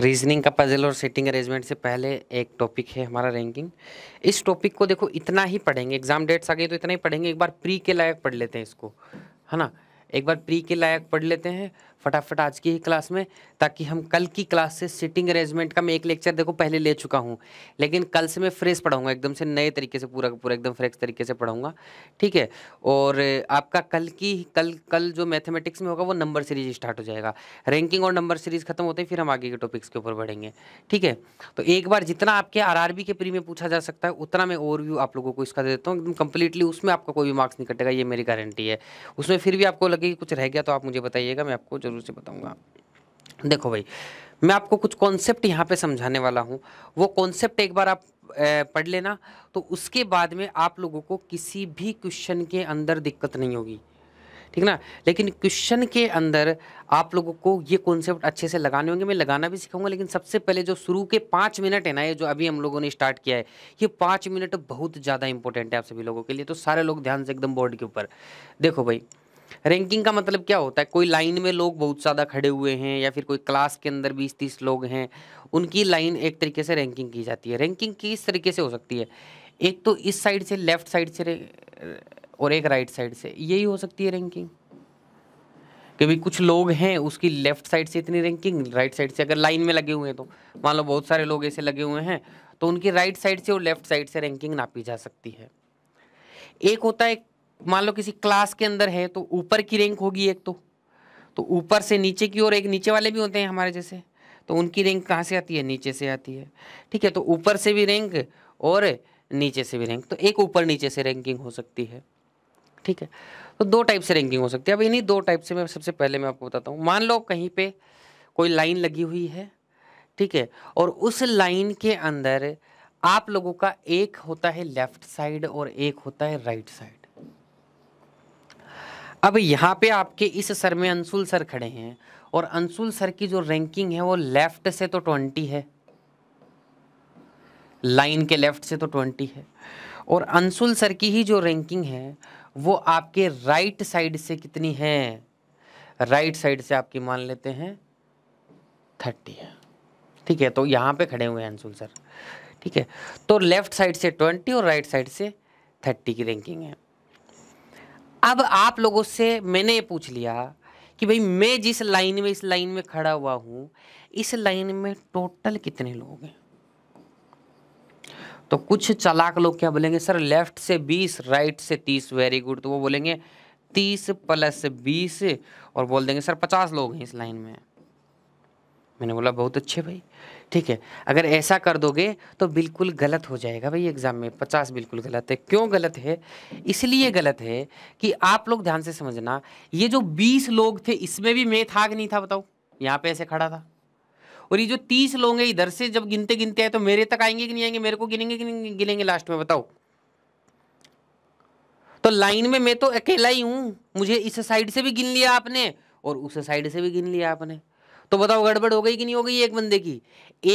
Reasoning का puzzle और setting arrangement से पहले एक टॉपिक है हमारा रैंकिंग इस टॉपिक को देखो इतना ही पढ़ेंगे एग्जाम डेट्स आ गए तो इतना ही पढ़ेंगे एक बार प्री के लायक पढ़ लेते हैं इसको है ना एक बार प्री के लायक पढ़ लेते हैं फटाफट आज की ही क्लास में ताकि हम कल की क्लास से सिटिंग अरेंजमेंट का मैं एक लेक्चर देखो पहले ले चुका हूँ लेकिन कल से मैं फ्रेश पढ़ाऊँगा एकदम से नए तरीके से पूरा पूरा एकदम फ्रेश तरीके से पढ़ाऊँगा ठीक है और आपका कल की कल कल जो मैथमेटिक्स में होगा वो नंबर सीरीज स्टार्ट हो जाएगा रैंकिंग और नंबर सीरीज खत्म होते हैं फिर हम आगे के टॉपिक्स के ऊपर बढ़ेंगे ठीक है तो एक बार जितना आपके आर के प्री में पूछा जा सकता है उतना मैं ओवरव्यू आप लोगों को इसका दे देता हूँ एकदम कंप्लीटली उसमें आपका कोई भी मार्क्स नहीं कटेगा ये मेरी गारंटी है उसमें फिर भी आपको लगे कुछ रह गया तो आप मुझे बताइएगा मैं आपको जरूर ज़रूर से बताऊंगा देखो भाई मैं आपको कुछ कॉन्सेप्ट यहाँ पे समझाने वाला हूँ वो कॉन्सेप्ट एक बार आप पढ़ लेना तो उसके बाद में आप लोगों को किसी भी क्वेश्चन के अंदर दिक्कत नहीं होगी ठीक ना लेकिन क्वेश्चन के अंदर आप लोगों को ये कॉन्सेप्ट अच्छे से लगाने होंगे मैं लगाना भी सिखाऊंगा लेकिन सबसे पहले जो शुरू के पाँच मिनट है ना ये जो अभी हम लोगों ने स्टार्ट किया है ये पाँच मिनट बहुत ज़्यादा इंपॉर्टेंट है आप सभी लोगों के लिए तो सारे लोग ध्यान से एकदम बोर्ड के ऊपर देखो भाई रैंकिंग का मतलब क्या होता है कोई लाइन में लोग बहुत ज़्यादा खड़े हुए हैं या फिर कोई क्लास के अंदर बीस तीस लोग हैं उनकी लाइन एक तरीके से रैंकिंग की जाती है रैंकिंग किस तरीके से हो सकती है एक तो इस साइड से लेफ्ट साइड से और एक राइट साइड से यही हो सकती है रैंकिंग कभी कुछ लोग हैं उसकी लेफ्ट साइड से इतनी रैंकिंग राइट साइड से अगर लाइन में लगे हुए हैं तो मान लो बहुत सारे लोग ऐसे लगे हुए हैं तो उनकी राइट साइड से और लेफ्ट साइड से रैंकिंग नापी जा सकती है एक होता है मान लो किसी क्लास के अंदर है तो ऊपर की रैंक होगी एक तो तो ऊपर से नीचे की ओर एक नीचे वाले भी होते हैं हमारे जैसे तो उनकी रैंक कहाँ से आती है नीचे से आती है ठीक है तो ऊपर से भी रैंक और नीचे से भी रैंक तो एक ऊपर नीचे से रैंकिंग हो सकती है ठीक है तो दो टाइप से रैंकिंग हो सकती है अब इन्हीं दो टाइप से मैं सबसे पहले मैं आपको बताता हूँ मान लो कहीं पर कोई लाइन लगी हुई है ठीक है और उस लाइन के अंदर आप लोगों का एक होता है लेफ्ट साइड और एक होता है राइट साइड अब यहाँ पे आपके इस सर में अंशुल सर खड़े हैं और अंशुल सर की जो रैंकिंग है वो लेफ्ट से तो ट्वेंटी है लाइन के लेफ्ट से तो ट्वेंटी है और अंशुल सर की ही जो रैंकिंग है वो आपके राइट साइड से कितनी है राइट साइड से आपकी मान लेते हैं थर्टी है ठीक है तो यहाँ पे खड़े हुए हैं अंशुल सर ठीक है तो लेफ्ट साइड से ट्वेंटी और राइट साइड से थर्टी की रैंकिंग है अब आप लोगों से मैंने पूछ लिया कि भाई मैं जिस लाइन में इस लाइन में खड़ा हुआ हूँ इस लाइन में टोटल कितने लोग हैं तो कुछ चलाक लोग क्या बोलेंगे सर लेफ्ट से बीस राइट से तीस वेरी गुड तो वो बोलेंगे तीस प्लस बीस और बोल देंगे सर पचास लोग हैं इस लाइन में मैंने बोला बहुत अच्छे भाई ठीक है अगर ऐसा कर दोगे तो बिल्कुल गलत हो जाएगा भाई एग्ज़ाम में पचास बिल्कुल गलत है क्यों गलत है इसलिए गलत है कि आप लोग ध्यान से समझना ये जो बीस लोग थे इसमें भी मैं था कि नहीं था बताओ यहाँ पे ऐसे खड़ा था और ये जो तीस लोग हैं इधर से जब गिनते गिनते आए तो मेरे तक आएंगे कि नहीं आएंगे मेरे को गिनेंगे कि नहीं गिनेंगे लास्ट में बताओ तो लाइन में मैं तो अकेला ही हूँ मुझे इस साइड से भी गिन लिया आपने और उस साइड से भी गिन लिया आपने तो बताओ गड़बड़ हो गई कि नहीं हो गई एक बंदे की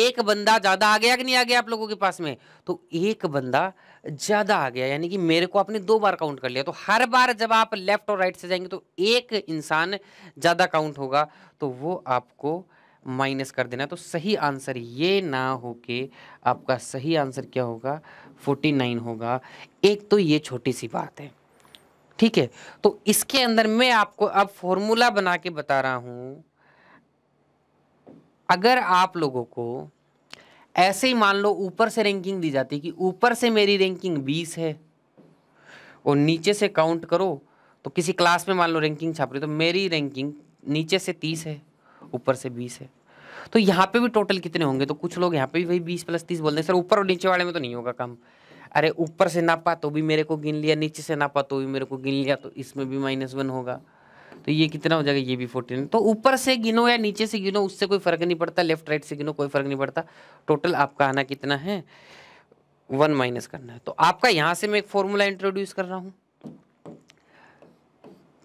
एक बंदा ज़्यादा आ गया कि नहीं आ गया आप लोगों के पास में तो एक बंदा ज़्यादा आ गया यानी कि मेरे को आपने दो बार काउंट कर लिया तो हर बार जब आप लेफ्ट और राइट से जाएंगे तो एक इंसान ज़्यादा काउंट होगा तो वो आपको माइनस कर देना तो सही आंसर ये ना हो के आपका सही आंसर क्या होगा फोर्टी नाइन होगा एक तो ये छोटी सी बात है ठीक है तो इसके अंदर मैं आपको अब फॉर्मूला बना के बता रहा हूँ अगर आप लोगों को ऐसे ही मान लो ऊपर से रैंकिंग दी जाती कि ऊपर से मेरी रैंकिंग बीस है और नीचे से काउंट करो तो किसी क्लास में मान लो रैंकिंग छाप रही तो मेरी रैंकिंग नीचे से तीस है ऊपर से बीस है तो यहाँ पे भी टोटल कितने होंगे तो कुछ लोग यहाँ पे भी भाई बीस प्लस तीस बोलते हैं सर ऊपर और नीचे वाले में तो नहीं होगा कम अरे ऊपर से नापा तो भी मेरे को गिन लिया नीचे से नापा तो भी मेरे को गिन लिया तो इसमें भी माइनस वन होगा तो ये कितना हो जाएगा ये भी फोर्टीन तो ऊपर से गिनो या नीचे से गिनो उससे कोई फर्क नहीं पड़ता लेफ्ट राइट से गिनो कोई फर्क नहीं पड़ता टोटल आपका आना कितना है वन माइनस करना है तो आपका यहां से मैं एक फॉर्मूला इंट्रोड्यूस कर रहा हूं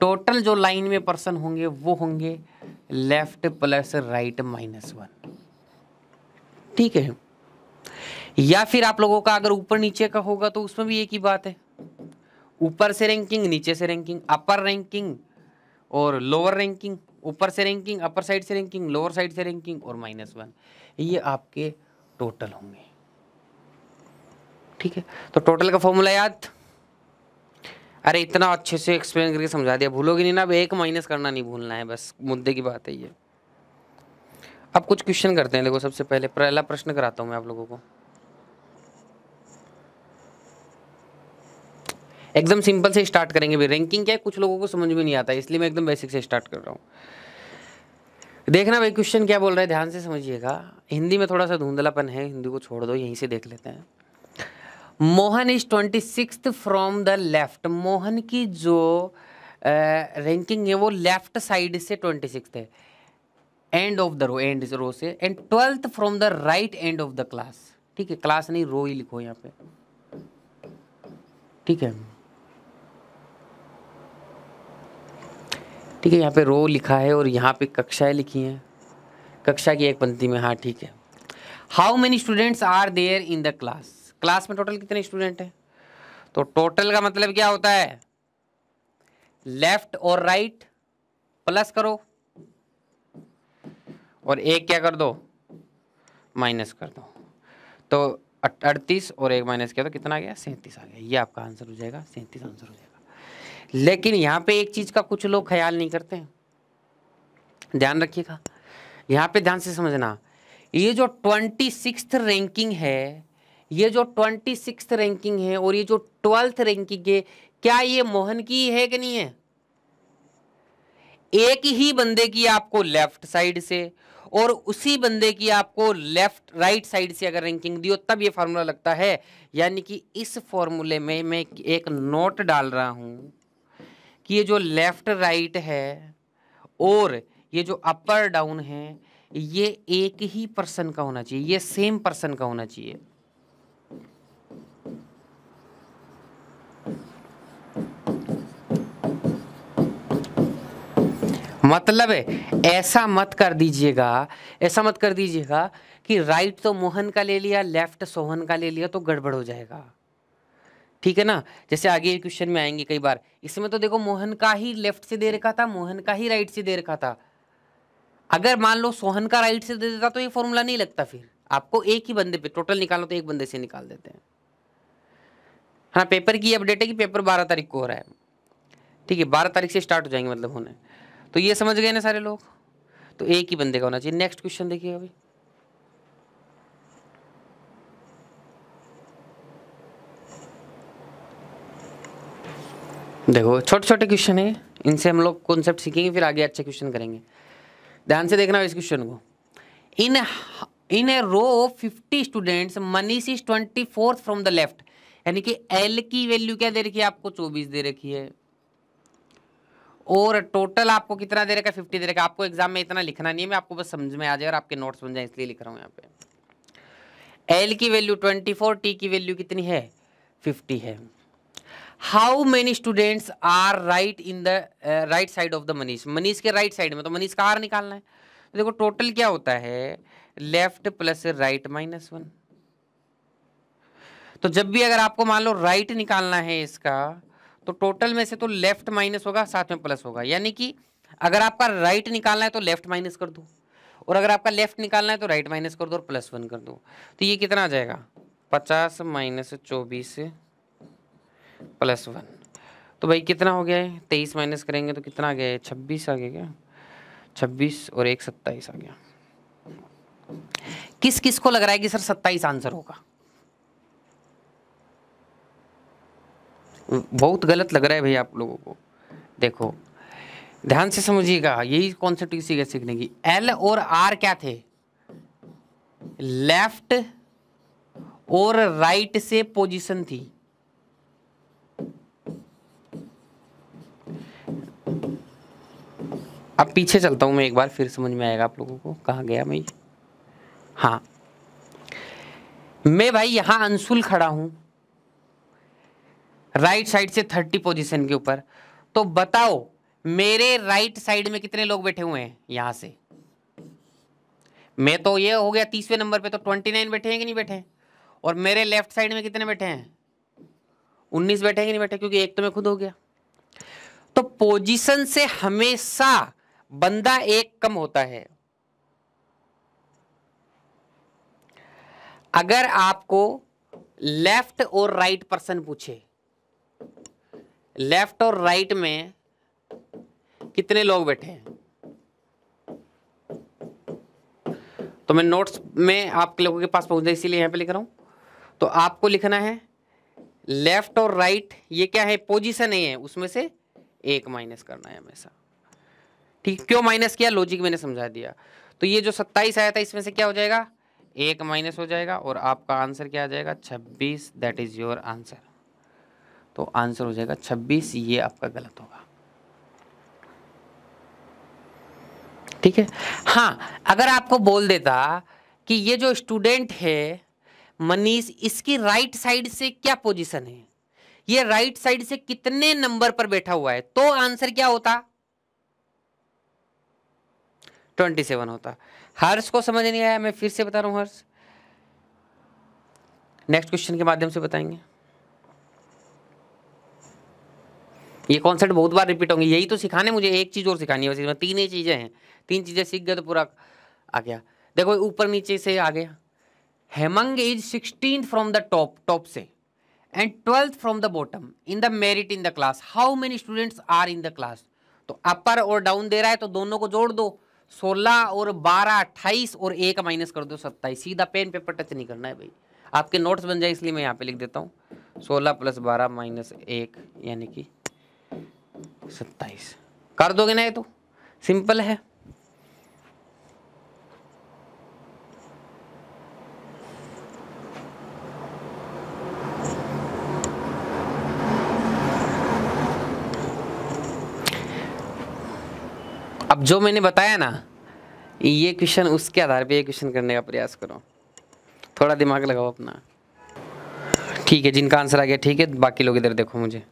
टोटल जो लाइन में पर्सन होंगे वो होंगे left plus right minus one ठीक है या फिर आप लोगों का अगर ऊपर नीचे का होगा तो उसमें भी एक ही बात है ऊपर से रैंकिंग नीचे से रैंकिंग अपर रैंकिंग और लोअर रैंकिंग ऊपर से रैंकिंग अपर साइड से रैंकिंग लोअर साइड से रैंकिंग और माइनस वन ये आपके टोटल होंगे ठीक है तो टोटल का फॉर्मूला याद अरे इतना अच्छे से एक्सप्लेन करके समझा दिया भूलोगे नहीं ना अब एक माइनस करना नहीं भूलना है बस मुद्दे की बात है ये अब कुछ क्वेश्चन करते हैं देखो सबसे पहले पहला प्रश्न कराता हूँ मैं आप लोगों को एकदम सिंपल से स्टार्ट करेंगे भी रैंकिंग क्या है कुछ लोगों को समझ में नहीं आता इसलिए मैं एकदम बेसिक से स्टार्ट कर रहा हूँ देखना भाई क्वेश्चन क्या बोल रहा है ध्यान से समझिएगा हिंदी में थोड़ा सा धुंधलापन है हिंदी को छोड़ दो यहीं से देख लेते हैं Mohan is twenty six from the left Mohan की जो रैंकिंग है वो लेफ्ट साइड से ट्वेंटी सिक्स है end of the row end row से and twelfth from the right end of the class ठीक है क्लास नहीं रो ही लिखो यहाँ पे ठीक है ठीक है यहाँ पे रो लिखा है और यहाँ पे कक्षाएं लिखी हैं कक्षा की एक पंक्ति में हाँ ठीक है how many students are there in the class class में टोटल कितने स्टूडेंट हैं तो टोटल का मतलब क्या होता है लेफ्ट और राइट प्लस करो और एक क्या कर दो माइनस कर दो तो अड़तीस और एक माइनस किया तो कितना आ गया सैंतीस आ गया ये आपका आंसर हो जाएगा सैंतीस आंसर हो जाएगा लेकिन यहाँ पे एक चीज़ का कुछ लोग ख्याल नहीं करते हैं ध्यान रखिएगा यहाँ पे ध्यान से समझना ये जो ट्वेंटी सिक्स रैंकिंग है ये जो ट्वेंटी सिक्स रैंकिंग है और ये जो ट्वेल्थ रैंकिंग है क्या ये मोहन की है कि नहीं है एक ही बंदे की आपको लेफ्ट साइड से और उसी बंदे की आपको लेफ्ट राइट साइड से अगर रैंकिंग दी हो तब ये फॉर्मूला लगता है यानी कि इस फॉर्मूले में मैं एक नोट डाल रहा हूं कि ये जो लेफ्ट राइट है और ये जो अपर डाउन है ये एक ही पर्सन का होना चाहिए ये सेम पर्सन का होना चाहिए मतलब है ऐसा मत कर दीजिएगा ऐसा मत कर दीजिएगा कि राइट तो मोहन का ले लिया लेफ्ट सोहन का ले लिया तो गड़बड़ हो जाएगा ठीक है ना जैसे आगे क्वेश्चन में आएंगे कई बार इसमें तो देखो मोहन का ही लेफ्ट से दे रखा था मोहन का ही राइट से दे रखा था अगर मान लो सोहन का राइट से दे देता तो ये फॉर्मूला नहीं लगता फिर आपको एक ही बंदे पे टोटल निकालो तो एक बंदे से निकाल देते हैं हाँ पेपर की अपडेट है कि पेपर बारह तारीख को हो रहा है ठीक है बारह तारीख से स्टार्ट हो जाएंगे मतलब होने तो ये समझ गए ना सारे लोग तो एक ही बंदे का होना चाहिए नेक्स्ट क्वेश्चन देखिए अभी देखो छोटे छोटे क्वेश्चन है इनसे हम लोग कॉन्सेप्ट सीखेंगे फिर आगे अच्छे क्वेश्चन करेंगे ध्यान से देखना इस क्वेश्चन को in in a row of fifty students Manish is twenty fourth from the left यानी कि एल की वैल्यू क्या दे रखी है आपको चौबीस दे रखी है और टोटल आपको कितना दे रखा है फिफ्टी दे रखा है आपको एग्जाम में इतना लिखना नहीं है मैं आपको बस समझ में आ जाए और आपके नोट्स बन जाए इसलिए लिख रहा हूँ यहाँ पे एल की वैल्यू ट्वेंटी फोर टी की वैल्यू कितनी है फिफ्टी है how many students are right in the right side of the Manish Manish के राइट right साइड में तो मनीष का आर निकालना है तो देखो टोटल क्या होता है left plus right minus one तो जब भी अगर आपको मान लो राइट right निकालना है इसका तो टोटल में से तो लेफ्ट माइनस होगा साथ में प्लस होगा यानी कि अगर आपका राइट right निकालना है तो लेफ्ट माइनस कर दो और अगर आपका लेफ्ट निकालना है तो राइट माइनस कर दो और प्लस वन कर दो तो ये कितना आ जाएगा पचास माइनस चौबीस प्लस वन तो भाई कितना हो गया है तेईस माइनस करेंगे तो कितना आ गया है छब्बीस आ गया क्या छब्बीस और एक सत्ताईस आ गया किस किस को लग रहा है कि सर सत्ताईस आंसर होगा बहुत गलत लग रहा है भाई आप लोगों को देखो ध्यान से समझिएगा यही कॉन्सेप्ट किसी का सीखने की एल और आर क्या थे लेफ्ट और राइट से पोजीशन थी अब पीछे चलता हूँ मैं एक बार फिर समझ में आएगा आप लोगों को कहाँ गया मैं हाँ मैं भाई यहाँ अंशुल खड़ा हूँ राइट साइड से थर्टी पोजीशन के ऊपर तो बताओ मेरे राइट साइड में कितने लोग बैठे हुए हैं यहाँ से मैं तो ये हो गया तीसवें नंबर पे तो ट्वेंटी नाइन बैठे हैं कि नहीं बैठे हैं और मेरे लेफ्ट साइड में कितने बैठे हैं उन्नीस बैठे हैं कि नहीं बैठे क्योंकि एक तो मैं खुद हो गया तो पोजीशन से हमेशा बंदा एक कम होता है अगर आपको लेफ्ट और राइट पर्सन पूछे लेफ्ट और राइट में कितने लोग बैठे हैं तो मैं नोट्स में आप लोगों के पास पहुंचा इसीलिए यहां पे लिख रहा हूं तो आपको लिखना है लेफ्ट और राइट ये क्या है पोजीशन ए है उसमें से एक माइनस करना है हमेशा ठीक क्यों माइनस किया लॉजिक मैंने समझा दिया तो ये जो सत्ताईस आया था इसमें से क्या हो जाएगा एक माइनस हो जाएगा और आपका आंसर क्या आ जाएगा छब्बीस दैट इज़ योर आंसर तो आंसर हो जाएगा छब्बीस ये आपका गलत होगा ठीक है हाँ अगर आपको बोल देता कि ये जो स्टूडेंट है मनीष इसकी राइट साइड से क्या पोजीशन है ये राइट साइड से कितने नंबर पर बैठा हुआ है तो आंसर क्या होता ट्वेंटी सेवन होता हर्ष को समझ नहीं आया मैं फिर से बता रहा हूँ हर्ष नेक्स्ट क्वेश्चन के माध्यम से बताएंगे ये कॉन्सेप्ट बहुत बार रिपीट होंगे यही तो सिखाने मुझे एक चीज़ और सिखानी है वैसे तीन ही चीज़ें हैं तीन चीज़ें सीख गए तो पूरा आ गया देखो ऊपर नीचे से आ गया Hemang is sixteen from the top top से and twelfth from the bottom in the merit in the class how many students are in the class तो अपर और डाउन दे रहा है तो दोनों को जोड़ दो सोलह और बारह अट्ठाईस और एक माइनस कर दो सत्ताईस सीधा पेन पेपर टच नहीं करना है भाई आपके नोट्स बन जाए इसलिए मैं यहाँ पे लिख देता हूँ सोलह प्लस बारह माइनस एक यानी कि सत्ताईस कर दोगे ना ये तो सिंपल है अब जो मैंने बताया ना ये क्वेश्चन उसके आधार पे ये क्वेश्चन करने का प्रयास करो थोड़ा दिमाग लगाओ अपना ठीक है जिनका आंसर आ गया ठीक है बाकी लोग इधर देखो मुझे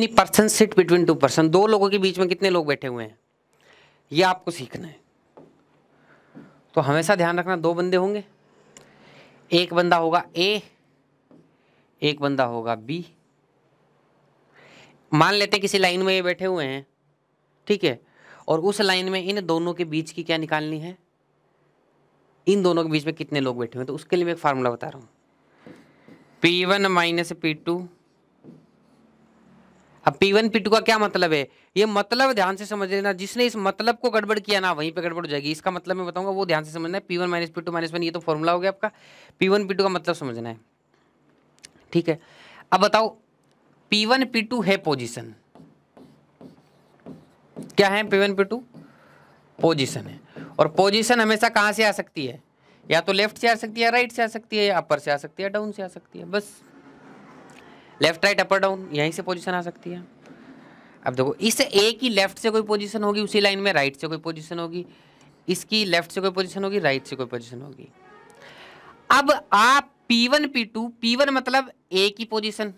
many person sit between two person दो लोगों के बीच में कितने लोग बैठे हुए हैं ये आपको सीखना है तो हमेशा ध्यान रखना दो बंदे होंगे एक बंदा होगा ए एक बंदा होगा बी मान लेते हैं किसी लाइन में ये बैठे हुए हैं ठीक है और उस लाइन में इन दोनों के बीच की क्या निकालनी है इन दोनों के बीच में कितने लोग बैठे हुए हैं तो उसके लिए मैं एक फार्मूला बता रहा हूँ P one minus P two अब पी वन पी टू का क्या मतलब है ये मतलब ध्यान से समझ लेना जिसने इस मतलब को गड़बड़ किया ना वहीं पे गड़बड़ हो जाएगी इसका मतलब मैं बताऊंगा वो ध्यान से समझना है P one minus P two minus one ये तो फॉर्मूला हो गया आपका पी वन पी टू का मतलब समझना है ठीक है अब बताओ पी वन पी टू है पोजिशन क्या है P one P two position है और पोजिशन हमेशा कहाँ से आ सकती है या तो लेफ्ट से आ सकती है राइट से आ सकती है या अपर से आ सकती है डाउन से आ सकती है बस लेफ्ट राइट अपर डाउन यहीं से पोजिशन आ सकती है अब देखो इस ए की लेफ्ट से कोई पोजिशन होगी उसी लाइन में राइट से कोई पोजिशन होगी इसकी लेफ्ट से कोई पोजिशन होगी राइट से कोई पोजिशन होगी अब आप P1 P2 P1 मतलब ए की पोजीशन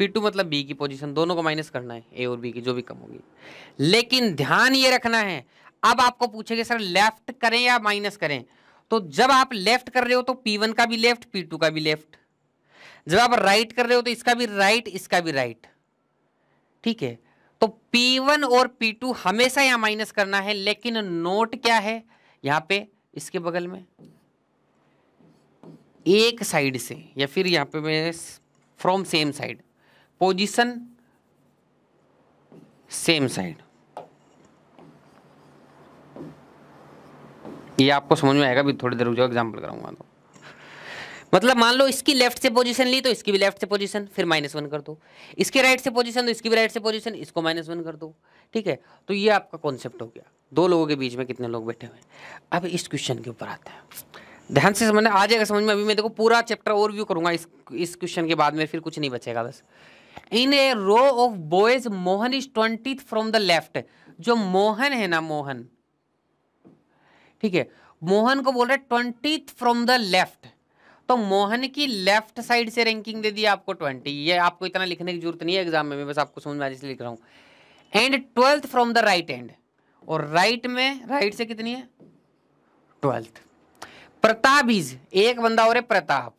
P2 मतलब बी की पोजीशन दोनों को माइनस करना है ए और बी की जो भी कम होगी लेकिन ध्यान ये रखना है अब आपको पूछेंगे सर लेफ्ट करें या माइनस करें तो जब आप लेफ्ट कर रहे हो तो P1 का भी लेफ्ट P2 का भी लेफ्ट जब आप राइट कर रहे हो तो इसका भी राइट इसका भी राइट ठीक है तो P1 और P2 हमेशा यहां माइनस करना है लेकिन नोट क्या है यहां पे इसके बगल में एक साइड से या फिर यहां पे मैं from same side position same side ये आपको समझ में आएगा भी थोड़ी देर जो एग्जांपल एग्जाम्पल कराऊंगा तो मतलब मान लो इसकी लेफ्ट से पोजीशन ली तो इसकी भी लेफ्ट से पोजीशन फिर माइनस वन कर दो इसके राइट से पोजीशन तो इसकी भी राइट से पोजीशन इसको माइनस वन कर दो ठीक है तो ये आपका कॉन्सेप्ट हो गया दो लोगों के बीच में कितने लोग बैठे हुए अब इस क्वेश्चन के ऊपर आते हैं ध्यान से समझना आ जाएगा समझ में अभी मैं देखो पूरा चैप्टर व्यू करूंगा इस क्वेश्चन के बाद में फिर कुछ नहीं बचेगा बस in a row of boys Mohan is twenty from the left जो मोहन है ना मोहन ठीक है मोहन को बोल रहे ट्वेंटी फ्रॉम द लेफ्ट तो मोहन की लेफ्ट साइड से रैंकिंग दे दी आपको ट्वेंटी ये आपको इतना लिखने की जरूरत नहीं है एग्जाम में मैं बस आपको समझ में आने से लिख रहा हूँ and twelfth from the right end और राइट में राइट से कितनी है ट्वेल्थ प्रताप इज एक बंदा और है प्रताप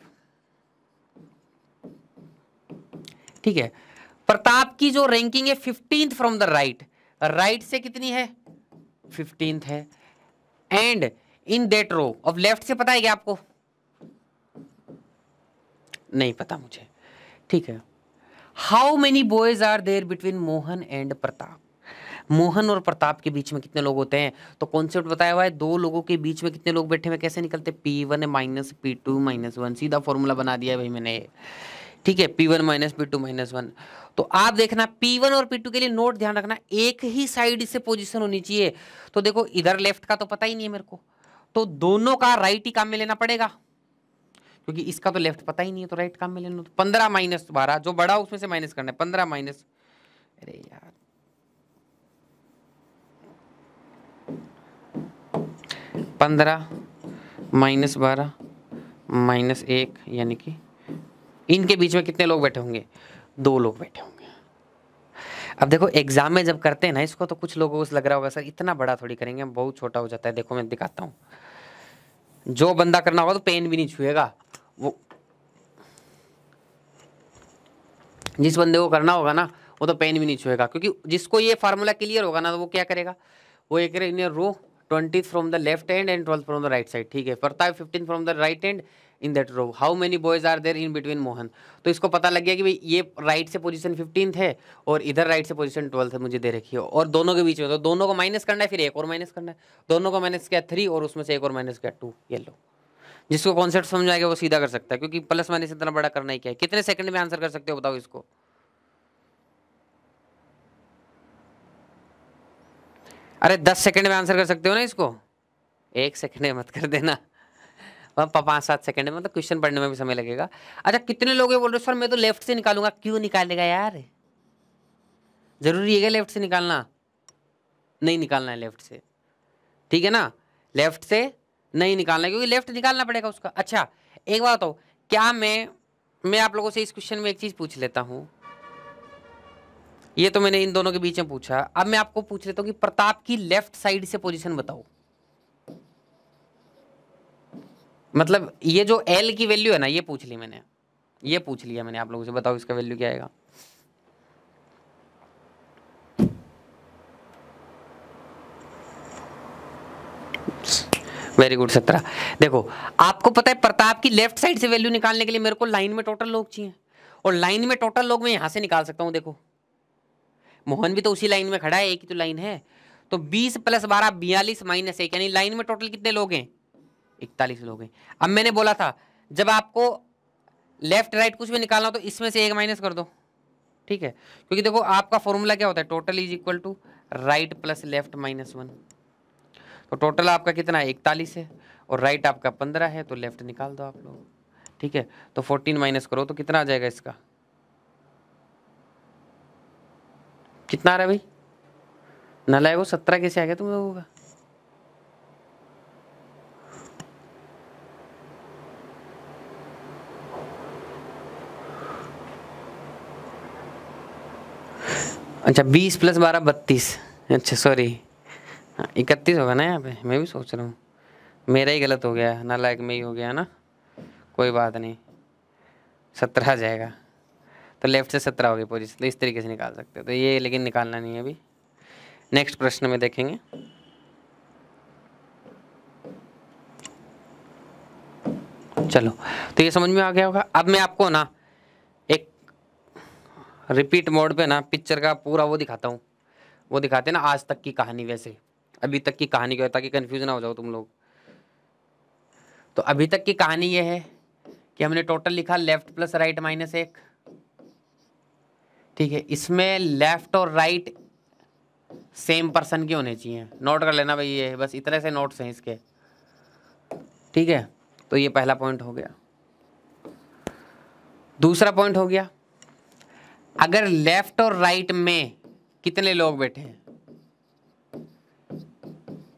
ठीक है प्रताप की जो रैंकिंग है fifteenth from the right right से कितनी है फिफ्टींथ है एंड इन देट रो अब लेफ्ट से पता है क्या आपको नहीं पता मुझे ठीक है how many boys are there between Mohan and Pratap Mohan और प्रताप के बीच में कितने लोग होते हैं तो कॉन्सेप्ट बताया हुआ है दो लोगों के बीच में कितने लोग बैठे हुए कैसे निकलते P one minus P two minus one सीधा फॉर्मूला बना दिया है भाई मैंने ठीक है P one minus P two minus one तो आप देखना पी वन और पी टू के लिए नोट ध्यान रखना एक ही साइड से पोजिशन होनी चाहिए तो देखो इधर लेफ्ट का तो पता ही नहीं है मेरे को तो दोनों का राइट ही काम में लेना पड़ेगा क्योंकि इसका तो लेफ्ट पता ही नहीं है तो राइट काम में लेना तो पंद्रह माइनस बारह जो बड़ा उसमें से माइनस करना है पंद्रह माइनस अरे यार पंद्रह माइनस बारह माइनस एक यानी कि इनके बीच में कितने लोग बैठे होंगे दो लोग बैठे होंगे अब देखो एग्ज़ाम में जब करते हैं ना इसको तो कुछ लोगों को लग रहा होगा सर इतना बड़ा थोड़ी करेंगे बहुत छोटा हो जाता है देखो मैं दिखाता हूँ जो बंदा करना होगा तो पेन भी नहीं छुएगा वो जिस बंदे को करना होगा ना वो तो पेन भी नहीं छुएगा क्योंकि जिसको ये फार्मूला क्लियर होगा ना तो वो क्या करेगा वो एक row twenty from the left end and twelfth from the right side ठीक है है fifteen from the right end in that row how many boys are there in between Mohan तो इसको पता लग गया कि भाई ये राइट से पोजीशन फिफ्टीन है और इधर राइट से पोजीशन ट्वेल्थ है मुझे दे रखी है और दोनों के बीच में तो दोनों को माइनस करना है फिर एक और माइनस करना है दोनों को माइनस किया थ्री और उसमें से एक और माइनस किया टू ये लो जिसको कॉन्सेप्ट समझ आएगा वो सीधा कर सकता है क्योंकि प्लस माइनस इतना बड़ा करना ही क्या है कितने सेकंड में आंसर कर सकते हो बताओ इसको अरे दस सेकंड में आंसर कर सकते हो ना इसको एक सेकंड में मत कर देना पाँच सात सेकंड में मतलब क्वेश्चन पढ़ने में भी समय लगेगा अच्छा कितने लोग ये बोल रहे सर मैं तो लेफ्ट से निकालूंगा क्यों निकालेगा यार ज़रूरी है क्या लेफ्ट से निकालना नहीं निकालना है लेफ्ट से ठीक है ना लेफ्ट से नहीं निकालना क्योंकि लेफ्ट निकालना पड़ेगा उसका अच्छा एक बात हो क्या मैं मैं आप लोगों से इस क्वेश्चन में एक चीज़ पूछ लेता हूँ ये तो मैंने इन दोनों के बीच में पूछा अब मैं आपको पूछ लेता हूँ कि प्रताप की लेफ्ट साइड से पोजिशन बताओ मतलब ये जो एल की वैल्यू है ना ये पूछ ली मैंने ये पूछ लिया मैंने आप लोगों से बताओ इसका वैल्यू क्या आएगा वेरी गुड सत्रह देखो आपको पता है प्रताप की लेफ्ट साइड से वैल्यू निकालने के लिए मेरे को लाइन में टोटल लोग चाहिए और लाइन में टोटल लोग मैं यहाँ से निकाल सकता हूँ देखो मोहन भी तो उसी लाइन में खड़ा है एक ही तो लाइन है तो बीस प्लस बारह बयालीस माइनस एक यानी लाइन में टोटल कितने लोग हैं इकतालीस लोग हैं अब मैंने बोला था जब आपको लेफ्ट राइट कुछ भी निकालना हो तो इसमें से एक माइनस कर दो ठीक है क्योंकि देखो आपका फॉर्मूला क्या होता है total is equal to right plus left minus one तो टोटल आपका कितना है इकतालीस है और राइट आपका पंद्रह है तो लेफ्ट निकाल दो आप लोग ठीक है तो फोर्टीन माइनस करो तो कितना आ जाएगा इसका कितना आ रहा है भाई लाए वो सत्रह कैसे आ गया तुम लोगों का अच्छा बीस प्लस बारह बत्तीस अच्छा सॉरी इकतीस होगा ना यहाँ पे मैं भी सोच रहा हूँ मेरा ही गलत हो गया ना लाइक में ही हो गया ना कोई बात नहीं सत्रह जाएगा तो लेफ्ट से सत्रह होगी पोजिशन तो इस तरीके से निकाल सकते हो तो ये लेकिन निकालना नहीं है अभी नेक्स्ट प्रश्न में देखेंगे चलो तो ये समझ में आ गया होगा अब मैं आपको ना एक रिपीट मोड पे ना पिक्चर का पूरा वो दिखाता हूँ वो दिखाते हैं ना आज तक की कहानी वैसे अभी तक की कहानी क्या ताकि कन्फ्यूज ना हो जाओ तुम लोग तो अभी तक की कहानी ये है कि हमने टोटल लिखा लेफ्ट प्लस राइट माइनस एक ठीक है इसमें लेफ्ट और राइट सेम पर्सन के होने चाहिए नोट कर लेना भाई ये बस इतने से नोट्स हैं इसके ठीक है तो ये पहला पॉइंट हो गया दूसरा पॉइंट हो गया अगर लेफ्ट और राइट में कितने लोग बैठे हैं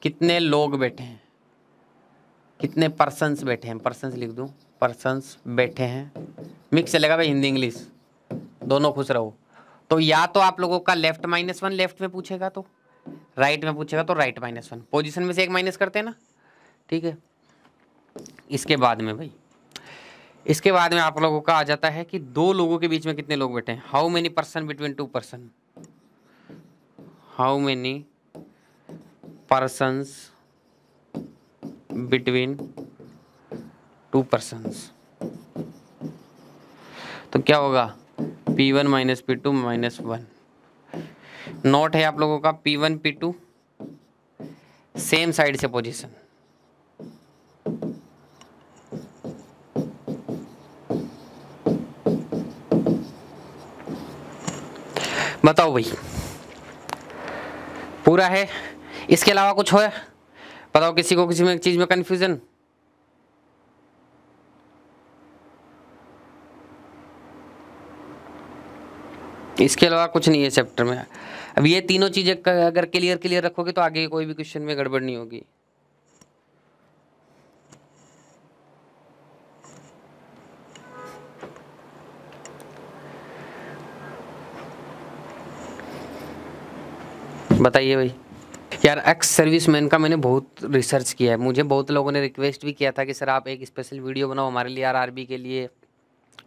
कितने लोग बैठे हैं कितने पर्सनस बैठे हैं पर्सनस लिख दूँ पर्सन्स बैठे हैं मिक्स चलेगा भाई हिंदी इंग्लिश दोनों खुश रहो तो या तो आप लोगों का लेफ्ट माइनस वन लेफ्ट में पूछेगा तो राइट में पूछेगा तो राइट माइनस वन पोजिशन में से एक माइनस करते हैं ना ठीक है इसके बाद में भाई इसके बाद में आप लोगों का आ जाता है कि दो लोगों के बीच में कितने लोग बैठे हैं how many person between two person how many persons between two persons तो क्या होगा P1 one minus P two minus one note है आप लोगों का P1 one P two same side से पोजीशन बताओ भाई पूरा है इसके अलावा कुछ हो है? बताओ किसी को किसी में चीज़ में कंफ्यूजन इसके अलावा कुछ नहीं है चैप्टर में अब ये तीनों चीज़ें अगर क्लियर क्लियर रखोगे तो आगे कोई भी क्वेश्चन में गड़बड़ नहीं होगी बताइए भाई यार एक्स सर्विस मैन का मैंने बहुत रिसर्च किया है मुझे बहुत लोगों ने रिक्वेस्ट भी किया था कि सर आप एक स्पेशल वीडियो बनाओ हमारे लिए आर के लिए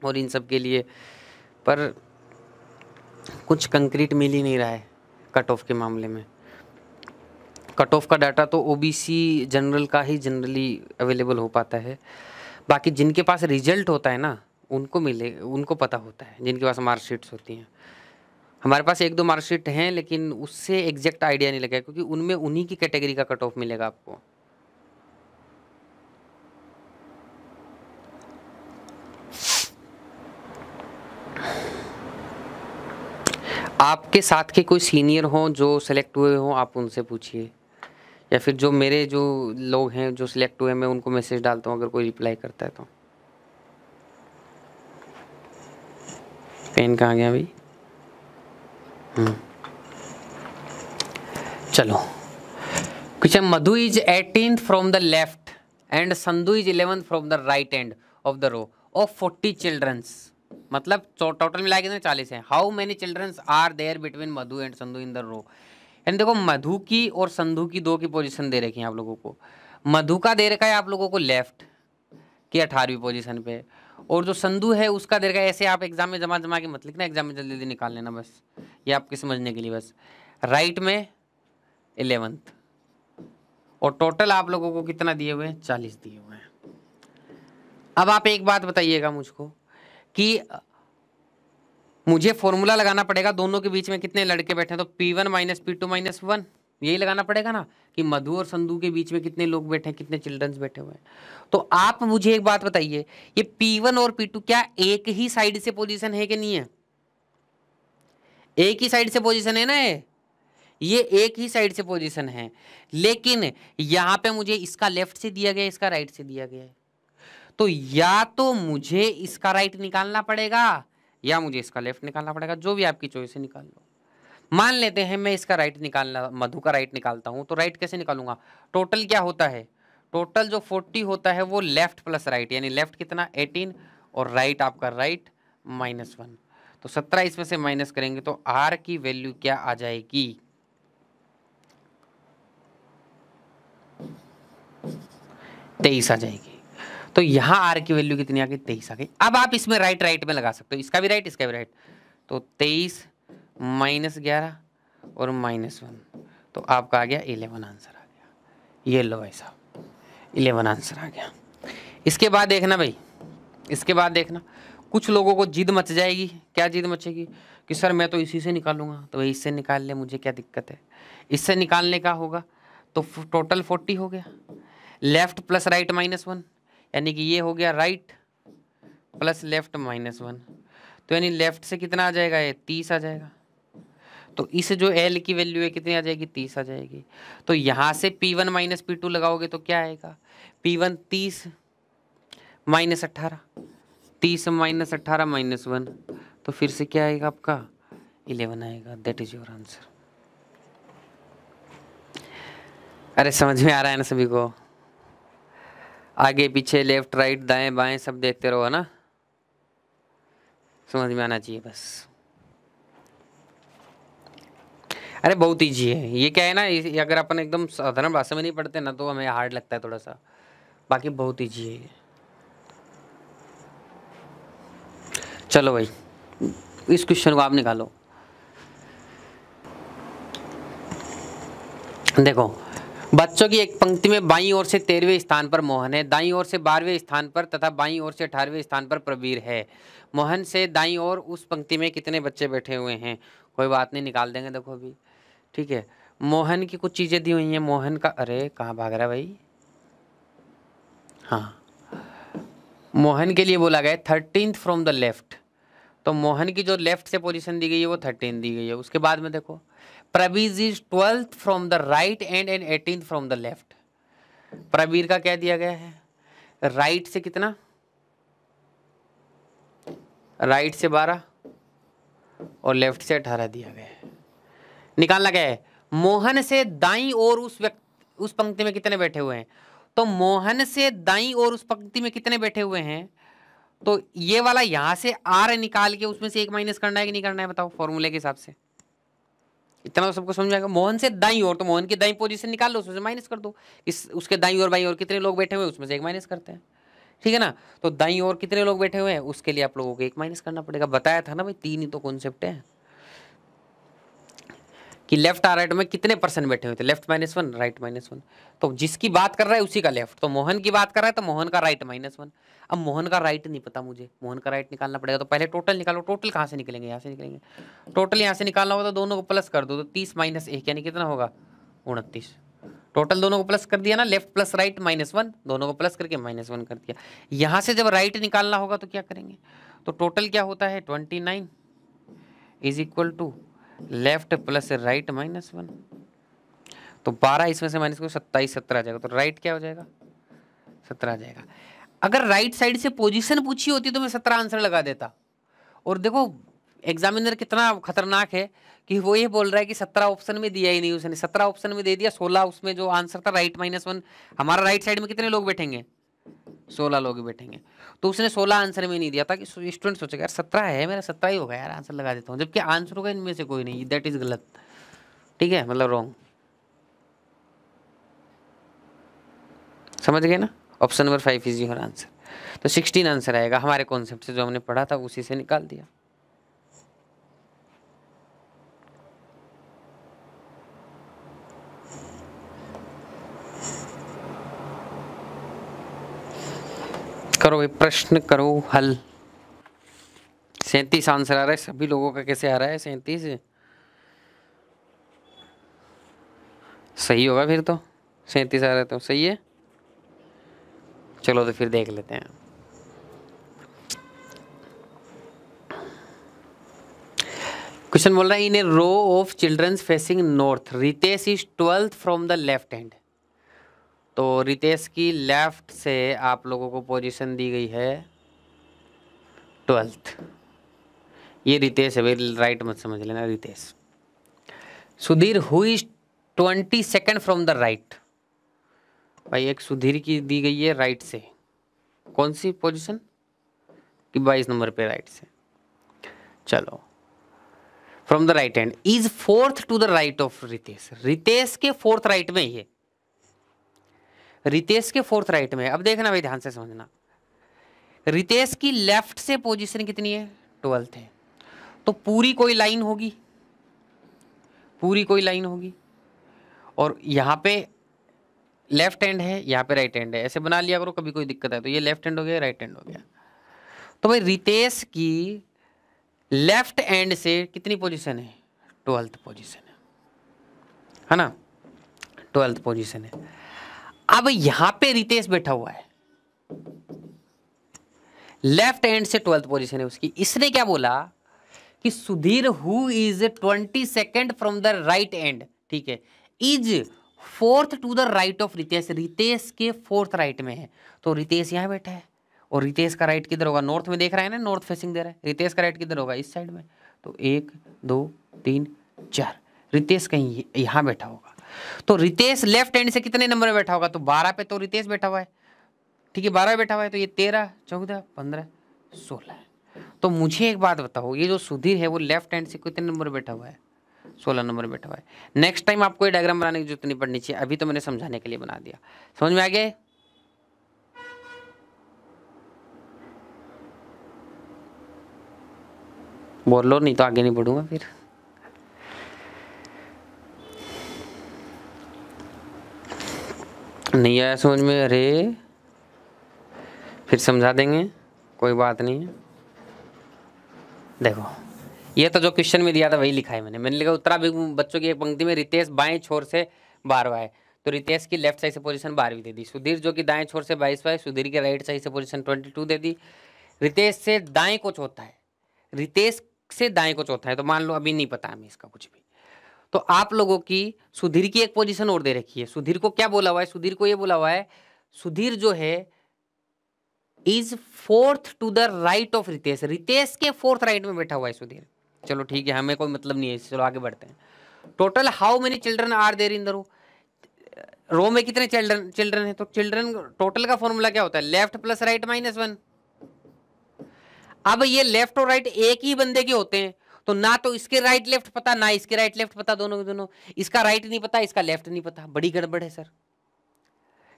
और इन सब के लिए पर कुछ कंक्रीट मिल ही नहीं रहा है कट ऑफ के मामले में कट ऑफ का डाटा तो ओबीसी जनरल का ही जनरली अवेलेबल हो पाता है बाकी जिनके पास रिजल्ट होता है ना उनको मिले उनको पता होता है जिनके पास मार्कशीट्स होती हैं हमारे पास एक दो मार्कशीट हैं लेकिन उससे एग्जैक्ट आइडिया नहीं लगा क्योंकि उनमें उन्हीं की कैटेगरी का कट ऑफ मिलेगा आपको आपके साथ के कोई सीनियर हों जो सेलेक्ट हुए हों आप उनसे पूछिए या फिर जो मेरे जो लोग हैं जो सिलेक्ट हुए मैं उनको मैसेज डालता हूँ अगर कोई रिप्लाई करता है तो पेन कहाँ गया भाई चलो question Madhu is eighteen from the left end Sandhu is eleven from the right end of the row of forty childrens मतलब टोटल मिला के तो चालीस है how many childrens are there between Madhu and Sandhu in the row and देखो मधु की और संधु की दो की पोजीशन दे रखी है आप लोगों को मधु का दे रखा है आप लोगों को लेफ्ट की अठारहवीं पोजीशन पे और जो संधु है उसका दीर्घ ऐसे आप एग्जाम में जमा जमा के मत लिखना एग्जाम में जल्दी जल्दी निकाल लेना बस ये आपके समझने के लिए बस राइट में इलेवंथ और टोटल आप लोगों को कितना दिए हुए हैं चालीस दिए हुए हैं अब आप एक बात बताइएगा मुझको कि मुझे फॉर्मूला लगाना पड़ेगा दोनों के बीच में कितने लड़के बैठे हैं तो P1 one minus P two minus one यही लगाना पड़ेगा ना कि मधु और संधु के बीच में कितने लोग बैठे हैं कितने चिल्ड्रंस बैठे हुए हैं तो आप मुझे एक बात बताइए ये P1 और P2 क्या एक ही साइड से पोजीशन है कि नहीं है एक ही साइड से पोजीशन है ना ये ये एक ही साइड से पोजीशन है लेकिन यहां पे मुझे इसका लेफ्ट से दिया गया इसका राइट से दिया गया तो या तो मुझे इसका राइट निकालना पड़ेगा या मुझे इसका लेफ्ट निकालना पड़ेगा जो भी आपकी चॉइस है निकाल लो मान लेते हैं मैं इसका राइट निकालना मधु का राइट निकालता हूँ तो राइट कैसे निकालूंगा टोटल क्या होता है टोटल जो फोर्टी होता है वो लेफ्ट प्लस राइट यानी लेफ्ट कितना एटीन और राइट आपका राइट माइनस वन तो सत्रह इसमें से माइनस करेंगे तो आर की वैल्यू क्या आ जाएगी तेईस आ जाएगी तो यहाँ आर की वैल्यू कितनी आ गई तेईस आ गई अब आप इसमें राइट राइट में लगा सकते हो इसका भी राइट इसका भी राइट तो तेईस माइनस ग्यारह और माइनस वन तो आपका आ गया इलेवन आंसर आ गया ये लो भाई साहब इलेवन आंसर आ गया इसके बाद देखना भाई इसके बाद देखना कुछ लोगों को जिद मच जाएगी क्या जिद मचेगी कि सर मैं तो इसी से निकालूंगा तो भाई इससे निकाल ले मुझे क्या दिक्कत है इससे निकालने का होगा तो टोटल फोर्टी हो गया left plus right minus one यानी कि ये हो गया right plus left minus one तो यानी लेफ़्ट से कितना आ जाएगा ये तीस आ जाएगा तो इस जो एल की वैल्यू है कितनी आ जाएगी तीस आ जाएगी तो यहाँ से P one minus P two लगाओगे तो क्या आएगा पी वन तीस माइनस अट्ठारह तीस माइनस अट्ठारह माइनस वन तो फिर से क्या आएगा आपका इलेवन आएगा दैट इज योर आंसर अरे समझ में आ रहा है ना सभी को आगे पीछे लेफ्ट राइट दाएं बाएं सब देखते रहो है ना समझ में आना चाहिए बस अरे बहुत ईजी है ये क्या है ना अगर अपन एकदम साधारण भाषा में नहीं पढ़ते ना तो हमें हार्ड लगता है थोड़ा सा बाकी बहुत ईजी है चलो भाई इस क्वेश्चन को आप निकालो देखो बच्चों की एक पंक्ति में बाईं ओर से तेरहवें स्थान पर मोहन है दाईं ओर से बारहवें स्थान पर तथा बाईं ओर से अठारहवें स्थान पर प्रवीर है मोहन से दाईं ओर उस पंक्ति में कितने बच्चे बैठे हुए हैं कोई बात नहीं निकाल देंगे देखो अभी ठीक है मोहन की कुछ चीज़ें दी हुई हैं मोहन का अरे कहाँ भाग रहा है भाई हाँ मोहन के लिए बोला गया थर्टीन फ्रॉम द लेफ्ट तो मोहन की जो लेफ्ट से पोजीशन दी गई है वो थर्टीन दी गई है उसके बाद में देखो Pravij is twelfth from the right end and eighteen from the left Praveer का क्या दिया गया है राइट right से कितना राइट right से बारह और लेफ्ट से अठारह दिया गया है निकालना क्या है मोहन से दाई और उस व्यक्ति उस पंक्ति में कितने बैठे हुए हैं तो मोहन से दाई और उस पंक्ति में कितने बैठे हुए हैं तो ये वाला यहां से आर निकाल के उसमें से एक माइनस करना है कि नहीं करना है बताओ फॉर्मूले के हिसाब से इतना तो सबको समझ आएगा मोहन से दाई और तो मोहन की दाई पोजीशन निकाल लो उसमें से माइनस कर दो इस उसके दाई और बाई और कितने लोग बैठे हुए हैं उसमें से एक माइनस करते हैं ठीक है ना तो दाई और कितने लोग बैठे हुए हैं उसके लिए आप लोगों को एक माइनस करना पड़ेगा बताया था ना भाई तीन ही तो कॉन्सेप्ट है कि लेफ्ट और राइट में कितने पर्सन बैठे हुए थे left minus one right minus one तो जिसकी बात कर रहा है उसी का लेफ्ट तो मोहन की बात कर रहा है तो मोहन का राइट माइनस वन अब मोहन का राइट नहीं पता मुझे मोहन का राइट निकालना पड़ेगा तो पहले टोटल निकालो टोटल कहाँ से निकलेंगे यहाँ से निकलेंगे टोटल यहाँ से निकालना होगा तो दोनों को प्लस कर दो तो तीस माइनस एक यानी कितना होगा उनतीस टोटल दोनों को प्लस कर दिया ना left plus right minus one दोनों को प्लस करके माइनस वन कर दिया यहाँ से जब राइट निकालना होगा तो क्या करेंगे तो टोटल क्या होता है twenty nine is equal to left plus right minus one तो बारह इसमें से माइनस को सत्ताईस सत्रह आ जाएगा तो राइट क्या हो जाएगा सत्रह आ जाएगा अगर राइट साइड से पोजीशन पूछी होती तो मैं सत्रह आंसर लगा देता और देखो एग्जामिनर कितना खतरनाक है कि वो ये बोल रहा है कि सत्रह ऑप्शन में दिया ही नहीं उसने सत्रह ऑप्शन में दे दिया सोलह उसमें जो आंसर था राइट माइनस वन हमारा राइट साइड में कितने लोग बैठेंगे सोलह लोग बैठेंगे तो उसने सोलह आंसर में नहीं दिया था कि स्टूडेंट सोचेगा यार सत्रह है मेरा सत्रह ही होगा यार आंसर लगा देता हूँ जबकि आंसर होगा इनमें से कोई नहीं दैट इज़ गलत ठीक है मतलब रॉन्ग समझ गए ना option number five is your answer तो सिक्सटीन आंसर आएगा हमारे कॉन्सेप्ट से जो हमने पढ़ा था उसी से निकाल दिया करो भाई प्रश्न करो हल सैतीस आंसर आ रहा है सभी लोगों का कैसे आ रहा है सैतीस सही होगा फिर तो सैतीस आ रहा है तो सही है चलो तो फिर देख लेते हैं क्वेश्चन बोल रहा है in a row of childrens facing north Ritesh is twelfth from the left hand तो रितेश की लेफ़्ट से आप लोगों को पोजीशन दी गई है ट्वेल्थ ये रितेश है भाई राइट मत समझ लेना रितेश सुधीर हुई twenty second from the right भाई एक सुधीर की दी गई है राइट से कौन सी पोजीशन कि बाईस नंबर पे राइट से चलो from the right hand is fourth to the right of Ritesh Ritesh के फोर्थ राइट में ही है रितेश के फोर्थ राइट में अब देखना भाई ध्यान से समझना रितेश की लेफ्ट से पोजीशन कितनी है ट्वेल्थ है तो पूरी कोई लाइन होगी पूरी कोई लाइन होगी और यहाँ पे लेफ्ट हैंड है यहाँ पे राइट हैंड है ऐसे बना लिया करो कभी कोई दिक्कत है तो ये लेफ्ट हैंड हो गया राइट हैंड हो गया तो भाई रितेश की लेफ्ट एंड से कितनी पोजीशन है ट्वेल्थ पोजीशन है है ना ट्वेल्थ पोजीशन है अब यहां पे रितेश बैठा हुआ है लेफ्ट हैंड से ट्वेल्थ पोजीशन है उसकी इसने क्या बोला कि Sudhir who is twenty second from the right end ठीक है is fourth to the right of Ritesh Ritesh के फोर्थ राइट में है तो रितेश यहां बैठा है और रितेश का राइट किधर होगा नॉर्थ में देख रहा है ना नॉर्थ फेसिंग दे रहा है रितेश का राइट किधर होगा इस साइड में तो एक दो तीन चार रितेश कहीं यहां बैठा होगा तो रितेश लेफ्ट एंड से कितने नंबर में बैठा होगा तो बारह पे तो रितेश बैठा हुआ है ठीक है बारह बैठा हुआ है तो ये तेरह चौदह पंद्रह सोलह तो मुझे एक बात बताओ ये जो सुधीर है वो लेफ्ट हैंड से कितने नंबर बैठा हुआ है सोलह नंबर बैठा हुआ है नेक्स्ट टाइम आपको ये डायग्राम बनाने की जरूरत नहीं पड़नी चाहिए अभी तो मैंने समझाने के लिए बना दिया समझ में आ गए बोलो नहीं तो आगे नहीं बढ़ूंगा फिर नहीं आया समझ में अरे फिर समझा देंगे कोई बात नहीं है देखो ये तो जो क्वेश्चन में दिया था वही लिखा है मैंने मैंने लिखा उत्तरा बच्चों की एक पंक्ति में रितेश बाएं छोर से बारवा है तो रितेश की लेफ्ट साइड से पोजीशन बारहवीं दे दी सुधीर जो कि दाएं छोर से बाईसवा है सुधीर के राइट साइड से पोजीशन ट्वेंटी टू दे दी रितेश से दाएं को चौथा है रितेश से दाएं को चौथा है तो मान लो अभी नहीं पता हमें इसका कुछ भी तो आप लोगों की सुधीर की एक पोजीशन और दे रखी है सुधीर को क्या बोला हुआ है सुधीर को ये बोला हुआ है सुधीर जो है is fourth to the right of Ritesh Ritesh के फोर्थ राइट में बैठा हुआ है सुधीर चलो ठीक है हमें कोई मतलब नहीं है चलो आगे बढ़ते हैं total how many children are there in the row row में कितने चिल्ड्रन चिल्ड्रन है तो चिल्ड्रन टोटल का फॉर्मूला क्या होता है left plus right minus one अब ये लेफ्ट और राइट एक ही बंदे के होते हैं तो ना तो इसके राइट लेफ्ट पता ना इसके राइट लेफ्ट पता दोनों के दोनों इसका राइट नहीं पता इसका लेफ्ट नहीं पता बड़ी गड़बड़ है सर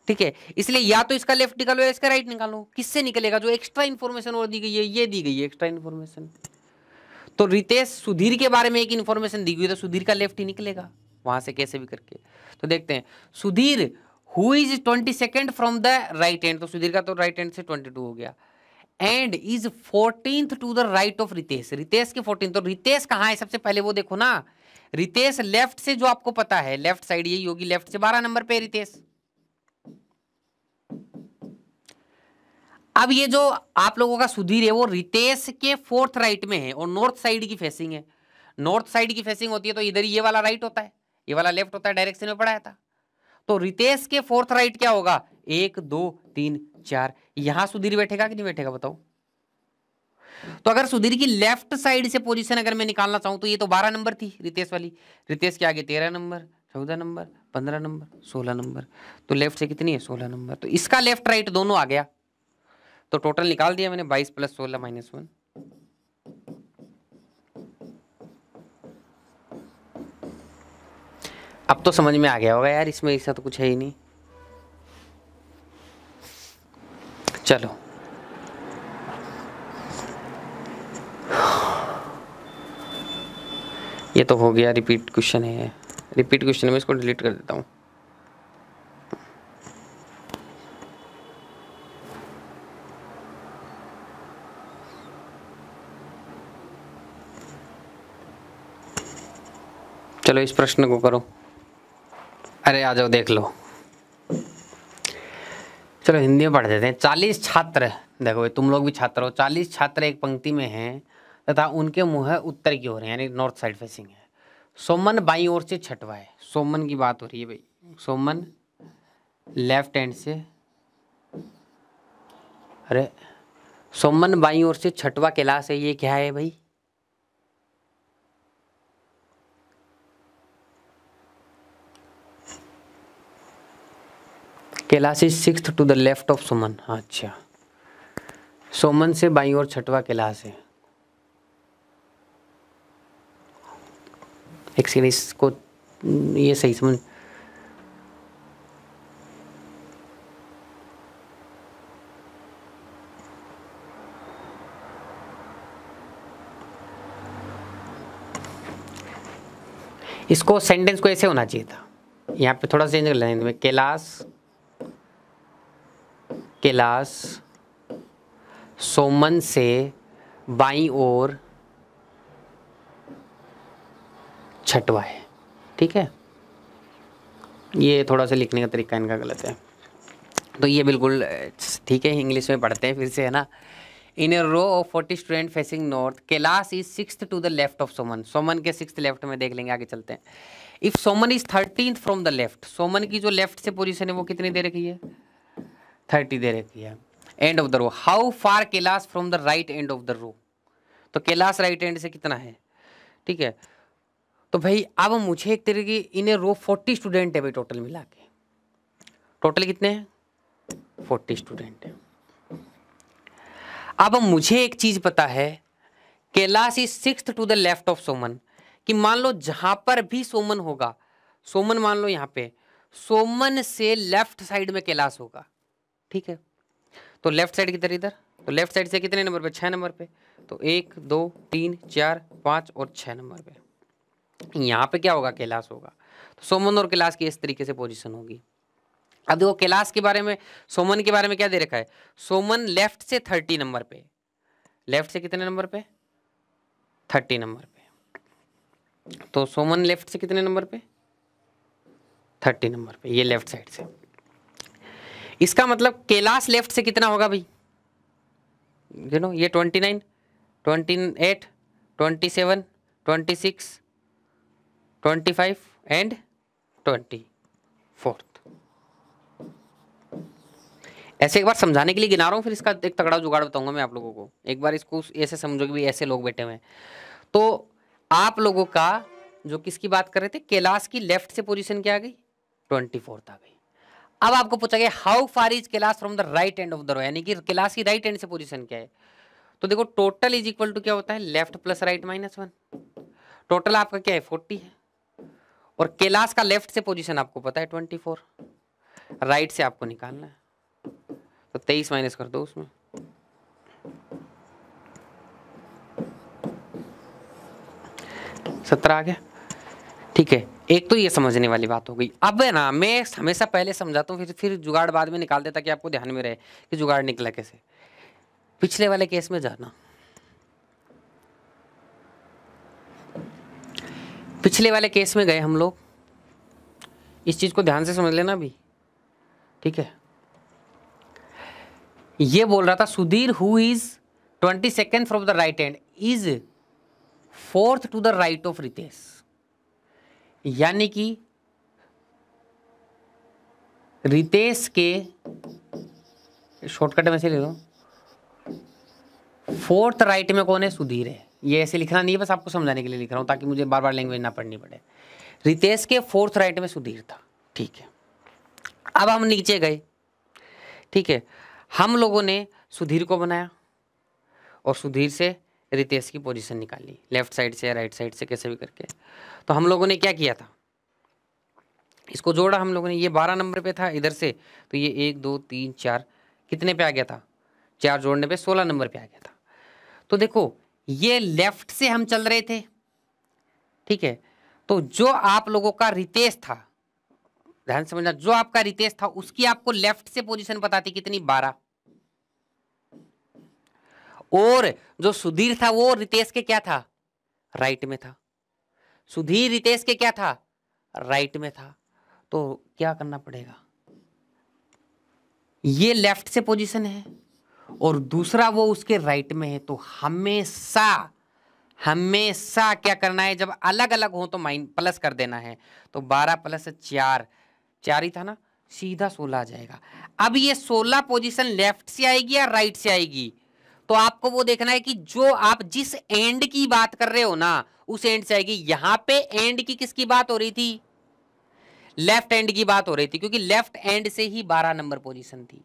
ठीक है इसलिए या तो इसका लेफ्ट निकालो या इसका राइट निकालो किससे निकलेगा जो एक्स्ट्रा इन्फॉर्मेशन और दी गई है ये दी गई है एक्स्ट्रा इन्फॉर्मेशन तो रितेश सुधीर के बारे में एक इन्फॉर्मेशन दी गई तो सुधीर का लेफ्ट ही निकलेगा वहां से कैसे भी करके तो देखते हैं Sudhir who is twenty second from the right end तो सुधीर का तो राइट एंड से ट्वेंटी टू हो गया and is fourteenth to the right of Ritesh Ritesh के फोर्टीन तो रितेश कहाँ है सबसे पहले वो देखो ना रितेश लेफ्ट से जो आपको पता है लेफ्ट साइड यही होगी लेफ्ट से बारह नंबर पे रितेश अब ये जो आप लोगों का सुधीर है वो रितेश के फोर्थ राइट में है और नॉर्थ साइड की फेसिंग है नॉर्थ साइड की फेसिंग होती है तो इधर ये वाला राइट होता है ये वाला लेफ्ट होता है डायरेक्शन में पढ़ाया था तो रितेश के फोर्थ राइट क्या होगा एक दो तीन चार यहां सुधीर बैठेगा कि नहीं बैठेगा बताओ तो अगर सुधीर की लेफ्ट साइड से पोजीशन अगर मैं निकालना चाहूं तो ये तो बारह नंबर थी रितेश वाली रितेश के आगे तेरह नंबर चौदह नंबर पंद्रह नंबर सोलह नंबर तो लेफ्ट से कितनी है सोलह नंबर तो इसका लेफ्ट राइट दोनों आ गया तो टोटल निकाल दिया मैंने बाईस प्लस सोलह माइनस वन अब तो समझ में आ गया होगा यार इसमें ऐसा तो कुछ है ही नहीं चलो ये तो हो गया रिपीट क्वेश्चन है रिपीट क्वेश्चन में इसको डिलीट कर देता हूँ चलो इस प्रश्न को करो अरे आ जाओ देख लो चलो हिंदी में पढ़ देते हैं चालीस छात्र देखो भाई तुम लोग भी छात्र हो चालीस छात्र एक पंक्ति में हैं तथा उनके है उत्तर की ओर है यानी नॉर्थ साइड फेसिंग है सोमन बाई ओर से छठवा है सोमन की बात हो रही है भाई सोमन लेफ्ट हैंड से अरे सोमन बाई ओर से छठवा कैलाश है ये क्या है भाई Kailash is six to the left of Suman अच्छा सोमन से बाई और छठवा कैलाश है एक सेकेंड इसको ये सही समझ इसको सेंटेंस को ऐसे होना चाहिए था यहाँ पे थोड़ा चेंज कर लेंगे कैलाश कैलाश सोमन से बाई और छठवा है ठीक है ये थोड़ा सा लिखने का तरीका इनका गलत है तो ये बिल्कुल ठीक है इंग्लिश में पढ़ते हैं फिर से है ना in a row of forty student facing north Kailash is six to the left of Soman Soman के सिक्स लेफ्ट में देख लेंगे आगे चलते हैं if Soman is thirteen from the left Soman की जो लेफ्ट से पोजिशन है वो कितनी दे रखी है थर्टी दे रखी है end of the row how far Kailash from the right end of the row तो कैलाश राइट एंड से कितना है ठीक है तो भाई अब मुझे एक तरीके इन रो फोर्टी स्टूडेंट है भाई टोटल मिला के टोटल कितने हैं फोर्टी स्टूडेंट है अब मुझे एक चीज़ पता है Kailash is six to the left of Soman कि मान लो जहां पर भी सोमन होगा सोमन मान लो यहाँ पे सोमन से लेफ्ट साइड में कैलाश होगा ठीक है तो लेफ्ट साइड किधर इधर तो लेफ्ट साइड से कितने नंबर पे छः नंबर पे तो एक दो तीन चार पाँच और छः नंबर पे यहाँ पे क्या होगा कैलाश होगा तो सोमन और कैलाश की इस तरीके से पोजिशन होगी अब देखो कैलाश के बारे में सोमन के बारे में क्या दे रखा है सोमन लेफ्ट से थर्टी नंबर पे लेफ्ट से कितने नंबर पे थर्टी नंबर पे तो सोमन लेफ्ट से कितने नंबर पे थर्टी नंबर पे ये लेफ्ट साइड से इसका मतलब कैलाश लेफ्ट से कितना होगा भाई यू नो ये twenty nine twenty eight twenty seven twenty six twenty five and twenty fourth ऐसे एक बार समझाने के लिए गिना रहा हूँ फिर इसका एक तगड़ा जुगाड़ बताऊंगा मैं आप लोगों को एक बार इसको ऐसे समझोगे कि ऐसे लोग बैठे हुए हैं तो आप लोगों का जो किसकी बात कर रहे थे कैलाश की लेफ्ट से पोजीशन क्या आ गई ट्वेंटी फोर्थ आ गई अब आपको पूछा गया how far is class from the right end of the row यानी कि क्लास की राइट एंड से पोजीशन क्या है तो देखो टोटल इज इक्वल टू क्या होता है left plus right minus one total आपका क्या है फोर्टी है और कैलाश का लेफ्ट से पोजीशन आपको पता है ट्वेंटी फोर राइट से आपको निकालना है तो तेईस माइनस कर दो उसमें सत्रह आ गया ठीक है एक तो ये समझने वाली बात हो गई अब है ना मैं हमेशा पहले समझाता हूँ फिर फिर जुगाड़ बाद में निकाल देता कि आपको ध्यान में रहे कि जुगाड़ निकला कैसे पिछले वाले केस में जाना पिछले वाले केस में गए हम लोग इस चीज़ को ध्यान से समझ लेना अभी ठीक है ये बोल रहा था Sudhir who is twenty second from the right end is fourth to the right of Ritesh यानी कि रितेश के शॉर्टकट में से ले लो फोर्थ राइट में कौन है सुधीर है ये ऐसे लिखना नहीं है बस आपको समझाने के लिए लिख रहा हूँ ताकि मुझे बार बार लैंग्वेज ना पढ़नी पड़े रितेश के फोर्थ राइट में सुधीर था ठीक है अब हम नीचे गए ठीक है हम लोगों ने सुधीर को बनाया और सुधीर से रितेश की पोजीशन निकाली लेफ्ट साइड से राइट साइड से कैसे भी करके तो हम लोगों ने क्या किया था इसको जोड़ा हम लोगों ने ये बारह नंबर पे था इधर से तो ये एक दो तीन चार कितने पे आ गया था चार जोड़ने पे सोलह नंबर पे आ गया था तो देखो ये लेफ्ट से हम चल रहे थे ठीक है तो जो आप लोगों का रितेश था ध्यान समझना जो आपका रितेश था उसकी आपको लेफ्ट से पोजीशन पता थी कितनी बारह और जो सुधीर था वो रितेश के क्या था राइट में था सुधीर रितेश के क्या था राइट में था तो क्या करना पड़ेगा ये लेफ्ट से पोजीशन है और दूसरा वो उसके राइट में है तो हमेशा हमेशा क्या करना है जब अलग अलग हो तो माइन प्लस कर देना है तो बारह प्लस चार चार ही था ना सीधा सोलह आ जाएगा अब ये सोलह पोजीशन लेफ्ट से आएगी या राइट से आएगी तो आपको वो देखना है कि जो आप जिस एंड की बात कर रहे हो ना उस एंड से आएगी यहां पे एंड की किसकी बात हो रही थी लेफ्ट एंड की बात हो रही थी क्योंकि लेफ्ट एंड से ही बारह नंबर पोजीशन थी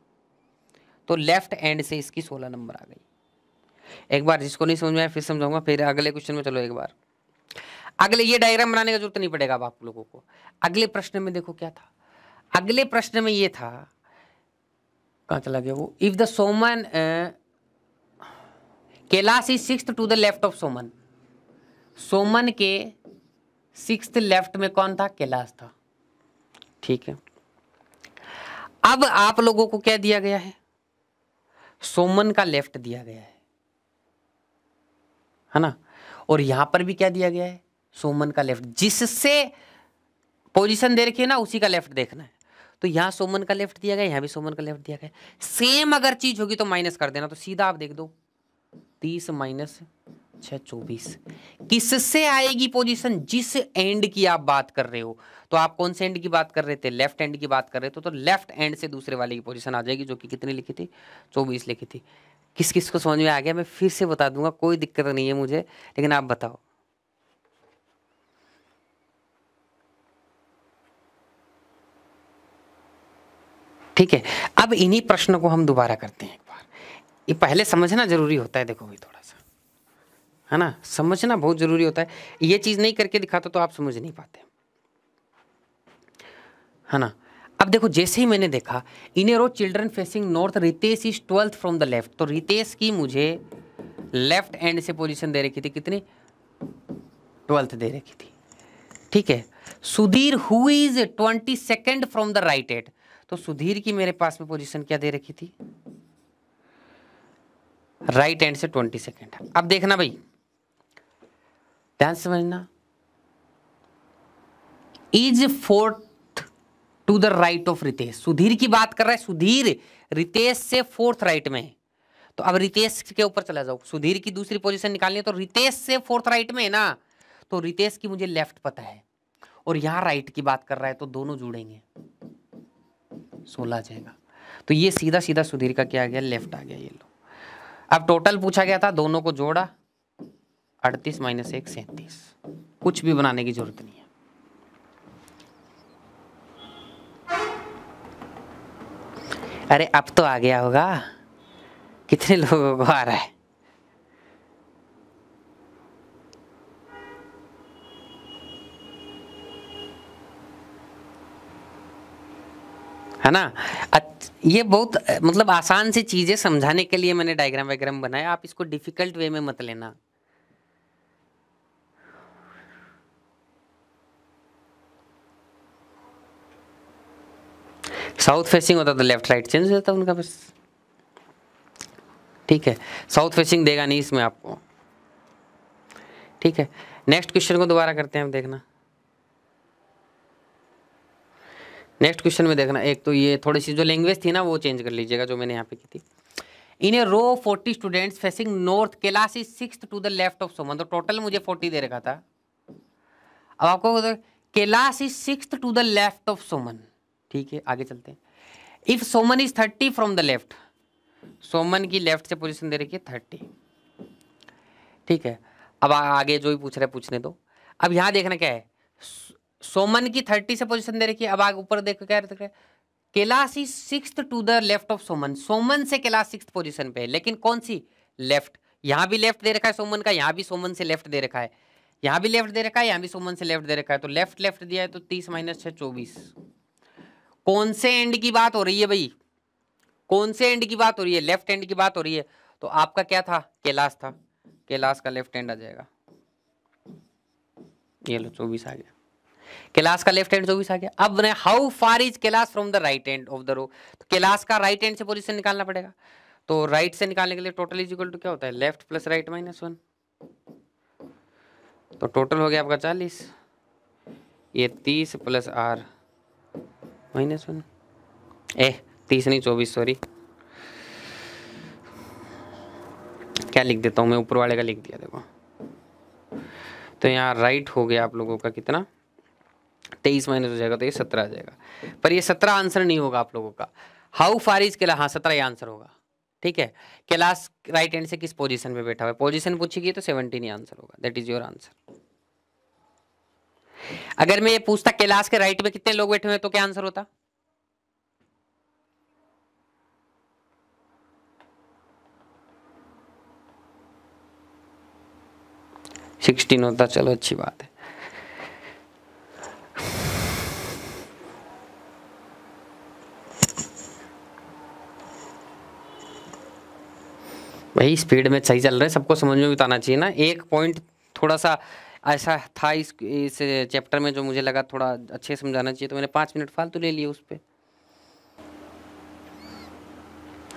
तो लेफ्ट एंड से इसकी सोलह नंबर आ गई एक बार जिसको नहीं समझ में फिर समझाऊंगा फिर अगले क्वेश्चन में चलो एक बार अगले ये डायग्राम बनाने का जरूरत नहीं पड़ेगा अब आप लोगों को अगले प्रश्न में देखो क्या था अगले प्रश्न में ये था कहाँ चला गया वो if the Soman Kailash is six to the left of Soman Soman के सिक्स लेफ्ट में कौन था कैलाश था ठीक है अब आप लोगों को क्या दिया गया है सोमन का लेफ्ट दिया गया है है ना और यहां पर भी क्या दिया गया है सोमन का लेफ्ट जिससे पोजीशन दे रखी है ना उसी का लेफ्ट देखना है तो यहां सोमन का लेफ्ट दिया गया यहां भी सोमन का लेफ्ट दिया गया सेम अगर चीज होगी तो माइनस कर देना तो सीधा आप देख दो तीस माइनस छः चौबीस किससे आएगी पोजीशन जिस एंड की आप बात कर रहे हो तो आप कौन से एंड की बात कर रहे थे लेफ्ट एंड की बात कर रहे थे तो लेफ्ट एंड से दूसरे वाले की पोजीशन आ जाएगी जो कि कितनी लिखी थी चौबीस लिखी थी किस किस को समझ में आ गया मैं फिर से बता दूंगा कोई दिक्कत नहीं है मुझे लेकिन आप बताओ ठीक है अब इन्हीं प्रश्नों को हम दोबारा करते हैं ये पहले समझना ज़रूरी होता है देखो भाई थोड़ा सा है ना समझना बहुत ज़रूरी होता है ये चीज़ नहीं करके दिखाता तो आप समझ नहीं पाते है ना अब देखो जैसे ही मैंने देखा in a row children facing north Ritesh is twelfth from the left तो रितेश की मुझे लेफ्ट एंड से पोजीशन दे रखी थी कितनी ट्वेल्थ दे रखी थी ठीक है Sudhir who is twenty second from the right end तो सुधीर की मेरे पास में पोजीशन क्या दे रखी थी राइट एंड से ट्वेंटी सेकेंड अब देखना भाई ध्यान समझना is fourth to the right of Ritesh Sudhir की बात कर रहा है सुधीर रितेश से फोर्थ राइट में है तो अब रितेश के ऊपर चला जाओ सुधीर की दूसरी पोजीशन निकालनी है तो रितेश से फोर्थ राइट में है ना तो रितेश की मुझे लेफ्ट पता है और यहां राइट की बात कर रहा है तो दोनों जुड़ेंगे सोलह जाएगा तो ये सीधा सीधा सुधीर का क्या आ गया लेफ्ट आ गया ये लो अब टोटल पूछा गया था दोनों को जोड़ा अड़तीस माइनस एक सैंतीस कुछ भी बनाने की जरूरत नहीं है अरे अब तो आ गया होगा कितने लोगों को आ रहा है है ना ये बहुत मतलब आसान सी चीज़ें समझाने के लिए मैंने डायग्राम वाइग्राम बनाया आप इसको डिफिकल्ट वे में मत लेना साउथ फेसिंग होता तो लेफ्ट राइट चेंज हो जाता उनका बस ठीक है साउथ फेसिंग देगा नहीं इसमें आपको ठीक है नेक्स्ट क्वेश्चन को दोबारा करते हैं हम देखना नेक्स्ट क्वेश्चन में देखना एक तो ये थोड़ी सी जो लैंग्वेज थी ना वो चेंज कर लीजिएगा जो मैंने यहाँ पे की थी in a row forty students facing north Kailash is six to the left of Soman तो टोटल मुझे फोर्टी दे रखा था अब आपको Kailash is six to the left of Soman ठीक है आगे चलते हैं if Soman is thirty from the left Soman की लेफ्ट से पोजिशन दे रखी है थर्टी ठीक है अब आगे जो भी पूछ रहे पूछने दो अब यहाँ देखना क्या है सोमन की थर्टी से पोजीशन दे रखी है अब आगे ऊपर देख क्या रहे Kailash is six to the left of Soman Soman से कैलाश सिक्स पोजीशन पे है लेकिन कौन सी लेफ्ट यहाँ भी लेफ्ट दे रखा है सोमन का यहाँ भी सोमन से लेफ्ट दे रखा है यहाँ भी लेफ्ट दे रखा है यहाँ भी सोमन से लेफ्ट दे रखा है तो लेफ्ट लेफ्ट दिया है तो तीस माइनस छः चौबीस कौन से एंड की बात हो रही है भाई कौन से एंड की बात हो रही है लेफ्ट एंड की बात हो रही है तो आपका क्या था कैलाश था कैलाश का लेफ्ट एंड आ जाएगा ये लो चौबीस आ गया कैलाश का लेफ्ट हैंड चौबीस आ गया अब बने how far is Kailash from the right end of the row तो कैलाश का राइट एंड से पोजिशन निकालना पड़ेगा तो राइट right से निकालने के लिए टोटल इज इक्वल टू क्या होता है left plus right minus one तो टोटल हो गया आपका चालीस ये तीस प्लस आर माइनस वन ए तीस नहीं चौबीस सॉरी क्या लिख देता हूँ मैं ऊपर वाले का लिख दिया देखो तो यहाँ राइट हो गया आप लोगों का कितना तेईस माइनस हो तो जाएगा तो ये सत्रह आ जाएगा पर ये सत्रह आंसर नहीं होगा आप लोगों का हाउ फार इज केला हाँ सत्रह ही आंसर होगा ठीक है कैलाश राइट हैंड से किस पोजीशन पर बैठा हुआ है पोजीशन पूछी गई तो सेवनटीन ही आंसर होगा दैट इज योर आंसर अगर मैं ये पूछता कैलाश के राइट में कितने लोग बैठे हुए तो क्या आंसर होता सिक्सटीन होता चलो अच्छी बात है भाई स्पीड में सही चल रहा है सबको समझ में भी बताना चाहिए ना एक पॉइंट थोड़ा सा ऐसा था इस इस चैप्टर में जो मुझे लगा थोड़ा अच्छे समझाना चाहिए तो मैंने पाँच मिनट फालतू ले लिए उस पर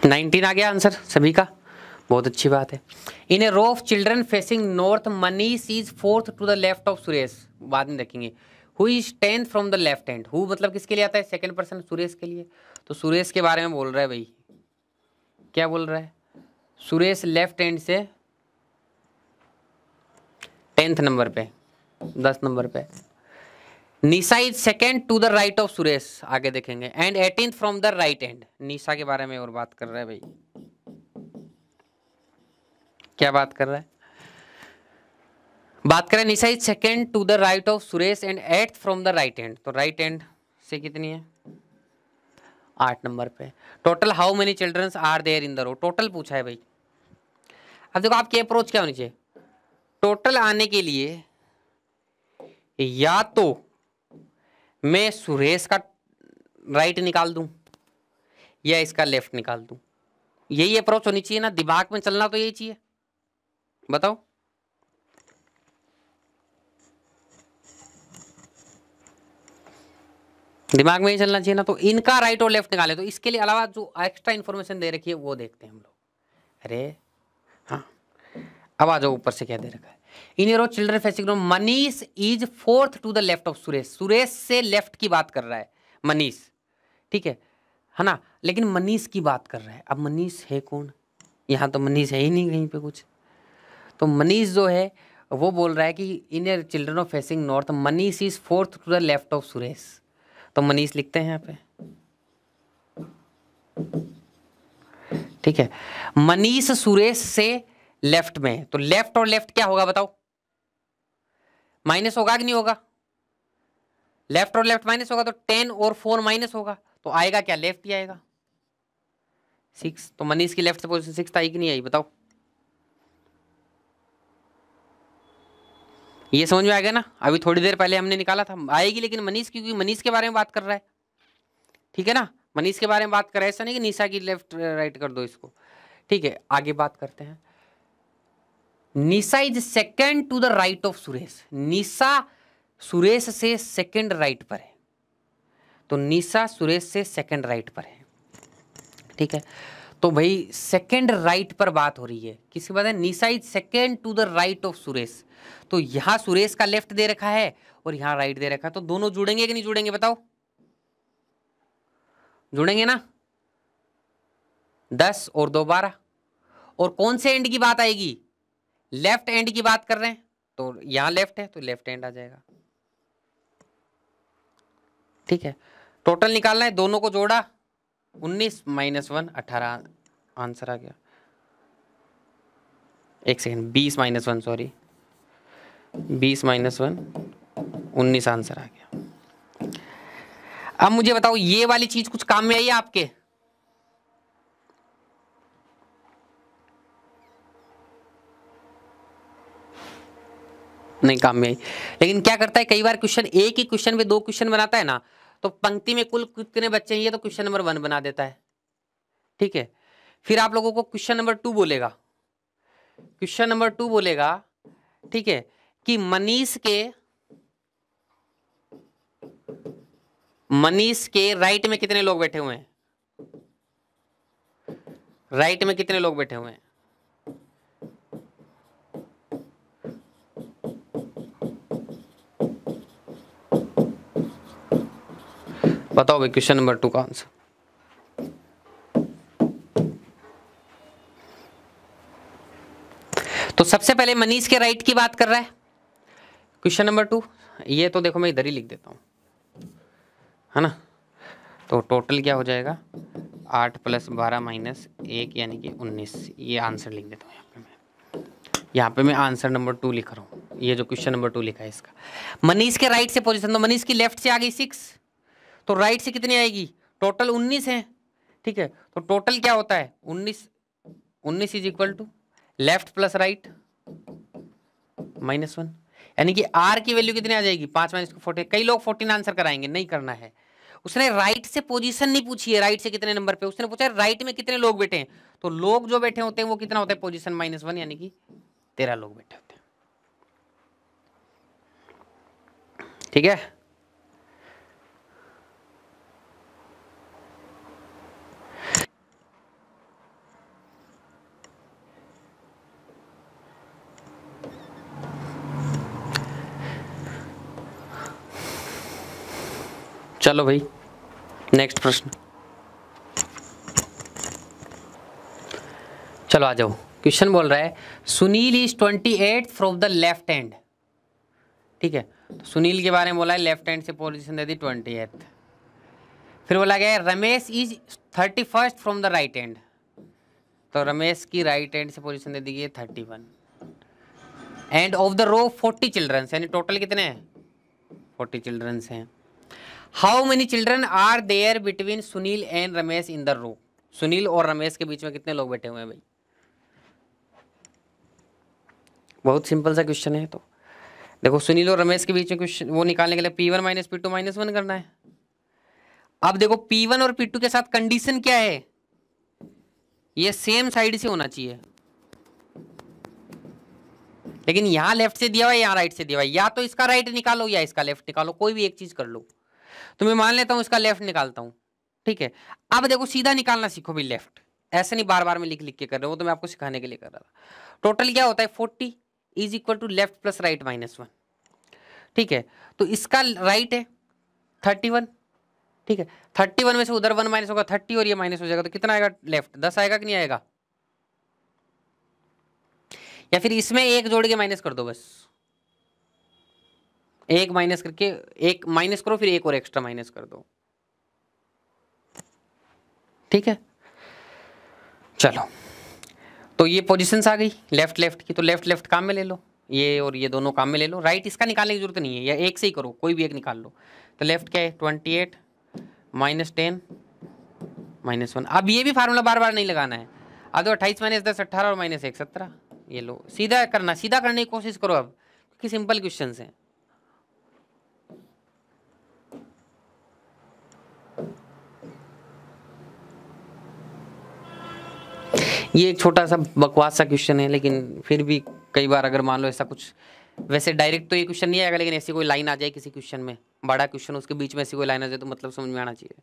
नाइनटीन आ गया आंसर सभी का बहुत अच्छी बात है in a row of children facing north Manish is fourth to the left of Suresh बाद में देखेंगे who is tenth from the left hand who मतलब किसके लिए आता है सेकेंड पर्सन सुरेश के लिए तो सुरेश के बारे में बोल रहा है भाई क्या बोल रहा है सुरेश लेफ्ट एंड से टेंथ नंबर पे दस नंबर पे Nisha is second to the right of Suresh आगे देखेंगे and eighteen from the right end Nisha के बारे में और बात कर रहे हैं भाई क्या बात कर रहा है बात करें Nisha is second to the right of Suresh and eight from the right hand तो राइट right से कितनी है आठ नंबर पे total how many childrens are there in the row total पूछा है भाई अब देखो आपकी अप्रोच क्या होनी चाहिए टोटल आने के लिए या तो मैं सुरेश का राइट निकाल दूं या इसका लेफ्ट निकाल दूं यही अप्रोच होनी चाहिए ना दिमाग में चलना तो यही चाहिए बताओ दिमाग में ही चलना चाहिए ना तो इनका राइट और लेफ्ट निकाले तो इसके लिए अलावा जो एक्स्ट्रा इन्फॉर्मेशन दे रखी है वो देखते हैं हम लोग अरे हाँ अब आ जाओ ऊपर से क्या दे रखा है in your children facing Manish is fourth to the left of Suresh Suresh से लेफ्ट की बात कर रहा है मनीष ठीक है है हाँ ना लेकिन मनीष की बात कर रहा है अब मनीष है कौन यहाँ तो मनीष है ही नहीं कहीं पे कुछ तो मनीष जो है वो बोल रहा है कि in your children of facing north Manish is fourth to the left of Suresh तो मनीष लिखते हैं यहाँ पे ठीक है मनीष सुरेश से लेफ्ट में तो लेफ्ट और लेफ्ट क्या होगा बताओ माइनस होगा कि नहीं होगा लेफ्ट और लेफ्ट माइनस होगा तो टेन और फोर माइनस होगा तो आएगा क्या लेफ्ट ही आएगा सिक्स तो मनीष की लेफ्ट से पोजिशन सिक्स आई कि नहीं आई बताओ ये समझ में आ गया ना अभी थोड़ी देर पहले हमने निकाला था आएगी लेकिन मनीष क्योंकि मनीष के बारे में बात कर रहा है ठीक है ना मनीष के बारे में बात कर रहा है ऐसा नहीं कि निशा की लेफ्ट राइट कर दो इसको ठीक है आगे बात करते हैं Nisha is second to the right of Suresh Nisha Suresh से सेकेंड राइट पर है तो निशा सुरेश से सेकेंड राइट पर है ठीक है तो भाई सेकंड राइट पर बात हो रही है किसके बाद है Nisha is second to the right of Suresh तो यहां सुरेश का लेफ्ट दे रखा है और यहां राइट दे रखा है तो दोनों जुड़ेंगे कि नहीं जुड़ेंगे बताओ जुड़ेंगे ना दस और दो बारह और कौन से एंड की बात आएगी लेफ्ट एंड की बात कर रहे हैं तो यहां लेफ्ट है तो लेफ्ट एंड आ जाएगा ठीक है टोटल निकालना है दोनों को जोड़ा उन्नीस माइनस वन अठारह आंसर आ गया एक सेकेंड बीस माइनस वन सॉरी बीस माइनस वन उन्नीस आंसर आ गया अब मुझे बताओ ये वाली चीज कुछ काम में आई है आपके नहीं काम में आई लेकिन क्या करता है कई बार क्वेश्चन एक ही क्वेश्चन में दो क्वेश्चन बनाता है ना तो पंक्ति में कुल कितने बच्चे हैं ये तो क्वेश्चन नंबर वन बना देता है ठीक है फिर आप लोगों को क्वेश्चन नंबर टू बोलेगा क्वेश्चन नंबर टू बोलेगा ठीक है कि मनीष के मनीष के राइट में कितने लोग बैठे हुए हैं राइट में कितने लोग बैठे हुए हैं बताओ भाई क्वेश्चन नंबर टू का आंसर तो सबसे पहले मनीष के राइट की बात कर रहा है क्वेश्चन नंबर टू ये तो देखो मैं इधर ही लिख देता हूँ है ना तो टोटल क्या हो जाएगा आठ प्लस बारह माइनस एक यानी कि उन्नीस ये आंसर लिख देता हूँ यहाँ पे मैं यहाँ पे मैं आंसर नंबर टू लिख रहा हूँ ये जो क्वेश्चन नंबर टू लिखा है इसका मनीष के राइट से पोजीशन तो मनीष की लेफ्ट से आ गई सिक्स तो राइट से कितनी आएगी टोटल उन्नीस है ठीक है तो टोटल क्या होता है उन्नीस उन्नीस is equal to left plus right minus one यानी कि आर की वैल्यू कितनी आ जाएगी पांच माइनस को फोर्टीन कई लोग फोर्टीन आंसर कराएंगे नहीं करना है उसने राइट से पोजीशन नहीं पूछी है राइट से कितने नंबर पे उसने पूछा है राइट में कितने लोग बैठे हैं तो लोग जो बैठे होते हैं वो कितना होता है पोजीशन माइनस वन यानी कि तेरह लोग बैठे होते हैं ठीक है चलो भाई नेक्स्ट प्रश्न चलो आ जाओ क्वेश्चन बोल रहा है Sunil is twenty eight from the left hand ठीक है तो सुनील के बारे में बोला है लेफ्ट हैंड से पोजिशन दे दी ट्वेंटी एट फिर बोला गया Ramesh is thirty first from the right hand तो रमेश की राइट हैंड से पोजीशन दे दी गई है thirty one end of the row forty childrens यानी टोटल कितने हैं फोर्टी चिल्ड्रंस हैं how many children are there between Sunil and Ramesh in the row Sunil और रमेश के बीच में कितने लोग बैठे हुए हैं भाई बहुत सिंपल सा क्वेश्चन है तो देखो सुनील और रमेश के बीच में क्वेश्चन वो निकालने के लिए P one minus P two minus one करना है अब देखो पी वन और पी टू के साथ कंडीशन क्या है ये सेम साइड से होना चाहिए लेकिन यहाँ लेफ्ट से दिया हुआ है यहाँ राइट से दिया हुआ है या तो इसका राइट निकालो या इसका लेफ्ट निकालो कोई भी एक चीज़ कर लो तो मैं मान लेता हूँ इसका लेफ्ट निकालता हूँ ठीक है अब देखो सीधा निकालना सीखो भाई लेफ्ट ऐसे नहीं बार बार में लिख लिख के कर रहे हो तो मैं आपको सिखाने के लिए कर रहा था टोटल क्या होता है forty is equal to left plus right minus one ठीक है तो इसका राइट है थर्टी वन ठीक है थर्टी वन में से उधर वन माइनस होगा थर्टी और ये माइनस हो जाएगा तो कितना आएगा लेफ्ट दस आएगा कि नहीं आएगा या फिर इसमें एक जोड़ के माइनस कर दो बस एक माइनस करके एक माइनस करो फिर एक और एक्स्ट्रा माइनस कर दो ठीक है चलो तो ये पोजीशंस आ गई लेफ्ट लेफ्ट की तो लेफ्ट लेफ्ट काम में ले लो ये और ये दोनों काम में ले लो राइट इसका निकालने की जरूरत नहीं है या एक से ही करो कोई भी एक निकाल लो तो लेफ्ट क्या है twenty eight minus ten minus one अब ये भी फार्मूला बार बार नहीं लगाना है अब तो अट्ठाईस माइनस दस अट्ठारह और माइनस एक सत्रह ये लो सीधा करना सीधा करने की कोशिश करो अब क्योंकि सिंपल क्वेश्चन हैं ये एक छोटा सा बकवास सा क्वेश्चन है लेकिन फिर भी कई बार अगर मान लो ऐसा कुछ वैसे डायरेक्ट तो ये क्वेश्चन नहीं आएगा लेकिन ऐसी कोई लाइन आ जाए किसी क्वेश्चन में बड़ा क्वेश्चन उसके बीच में ऐसी कोई लाइन आ जाए तो मतलब समझ में आना चाहिए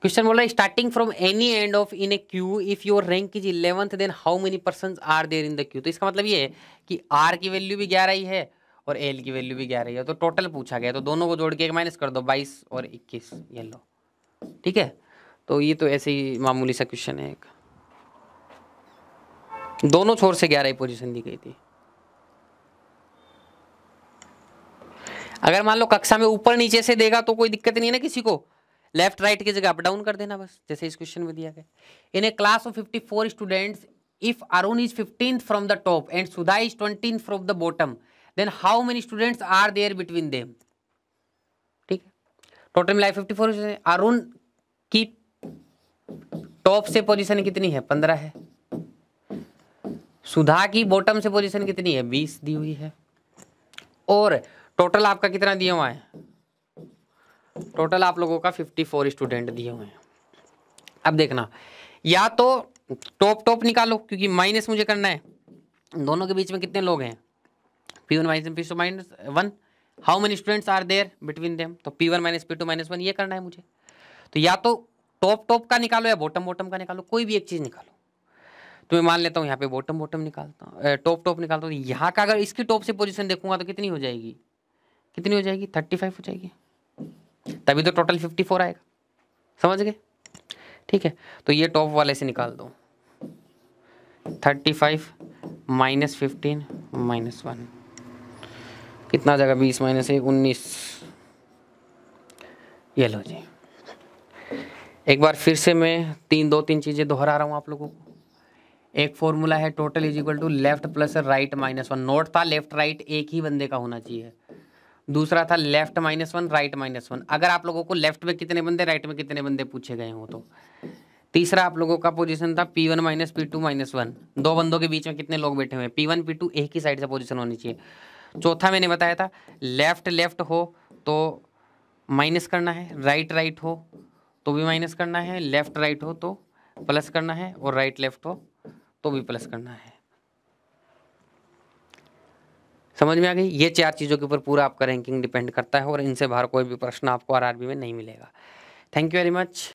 क्वेश्चन बोल रहा है starting from any end of in a queue if your rank is eleventh then how many person are there in the queue तो इसका मतलब ये है कि आर की वैल्यू भी ग्यारह ही है और एल की वैल्यू भी ग्यारह ही है तो टोटल पूछा गया तो दोनों को जोड़ के एक माइनस कर दो बाईस और इक्कीस ये लो ठीक है तो ये तो ऐसे ही मामूली सा क्वेश्चन है एक दोनों छोर से ग्यारह पोजीशन दी गई थी अगर मान लो कक्षा में ऊपर नीचे से देगा तो कोई दिक्कत नहीं है ना किसी को लेफ्ट राइट की जगह अप डाउन कर देना बस जैसे इस क्वेश्चन में दिया गया in a class of fifty four students if Arun is fifteen from the top end Sudha is twenty from the bottom then how many students are there between them ठीक है टोटल मिलाए फोर अरुण की टॉप से position कितनी है पंद्रह है सुधा की बॉटम से पोजीशन कितनी है बीस दी हुई है और टोटल आपका कितना दिया हुआ है टोटल आप लोगों का फिफ्टी फोर स्टूडेंट दिए हुए हैं अब देखना या तो टॉप टॉप निकालो क्योंकि माइनस मुझे करना है दोनों के बीच में कितने लोग हैं P one minus P two minus one how many students are there between them तो P one minus P two minus one ये करना है मुझे तो या तो टॉप टॉप का निकालो या बॉटम बॉटम का निकालो कोई भी एक चीज़ निकालो तो मैं मान लेता हूँ यहाँ पे बॉटम बॉटम निकालता हूँ टॉप टॉप निकालता हूँ तो यहाँ का अगर इसकी टॉप से पोजीशन देखूंगा तो कितनी हो जाएगी कितनी हो जाएगी थर्टी फाइव हो जाएगी तभी तो टोटल फिफ्टी फोर आएगा समझ गए ठीक है तो ये टॉप वाले से निकाल दो thirty five minus fifteen minus one कितना जगह बीस माइनस एक उन्नीस ये लो जी एक बार फिर से मैं तीन दो तीन चीज़ें दोहरा रहा हूँ आप लोगों को एक फॉर्मूला है total is equal to left plus right minus one note था लेफ्ट राइट एक ही बंदे का होना चाहिए दूसरा था left minus one right minus one अगर आप लोगों को लेफ्ट में कितने बंदे राइट में कितने बंदे पूछे गए हों तो तीसरा आप लोगों का पोजीशन था P one minus P two minus one दो बंदों के बीच में कितने लोग बैठे हुए हैं पी वन पी टू एक ही साइड से पोजीशन होनी चाहिए चौथा मैंने बताया था लेफ्ट लेफ्ट हो तो माइनस करना है राइट राइट हो तो भी माइनस करना है लेफ्ट राइट हो तो प्लस करना है और राइट लेफ्ट हो तो भी प्लस करना है समझ में आ गई ये चार चीज़ों के ऊपर पूरा आपका रैंकिंग डिपेंड करता है और इनसे बाहर कोई भी प्रश्न आपको आरआरबी में नहीं मिलेगा थैंक यू वेरी मच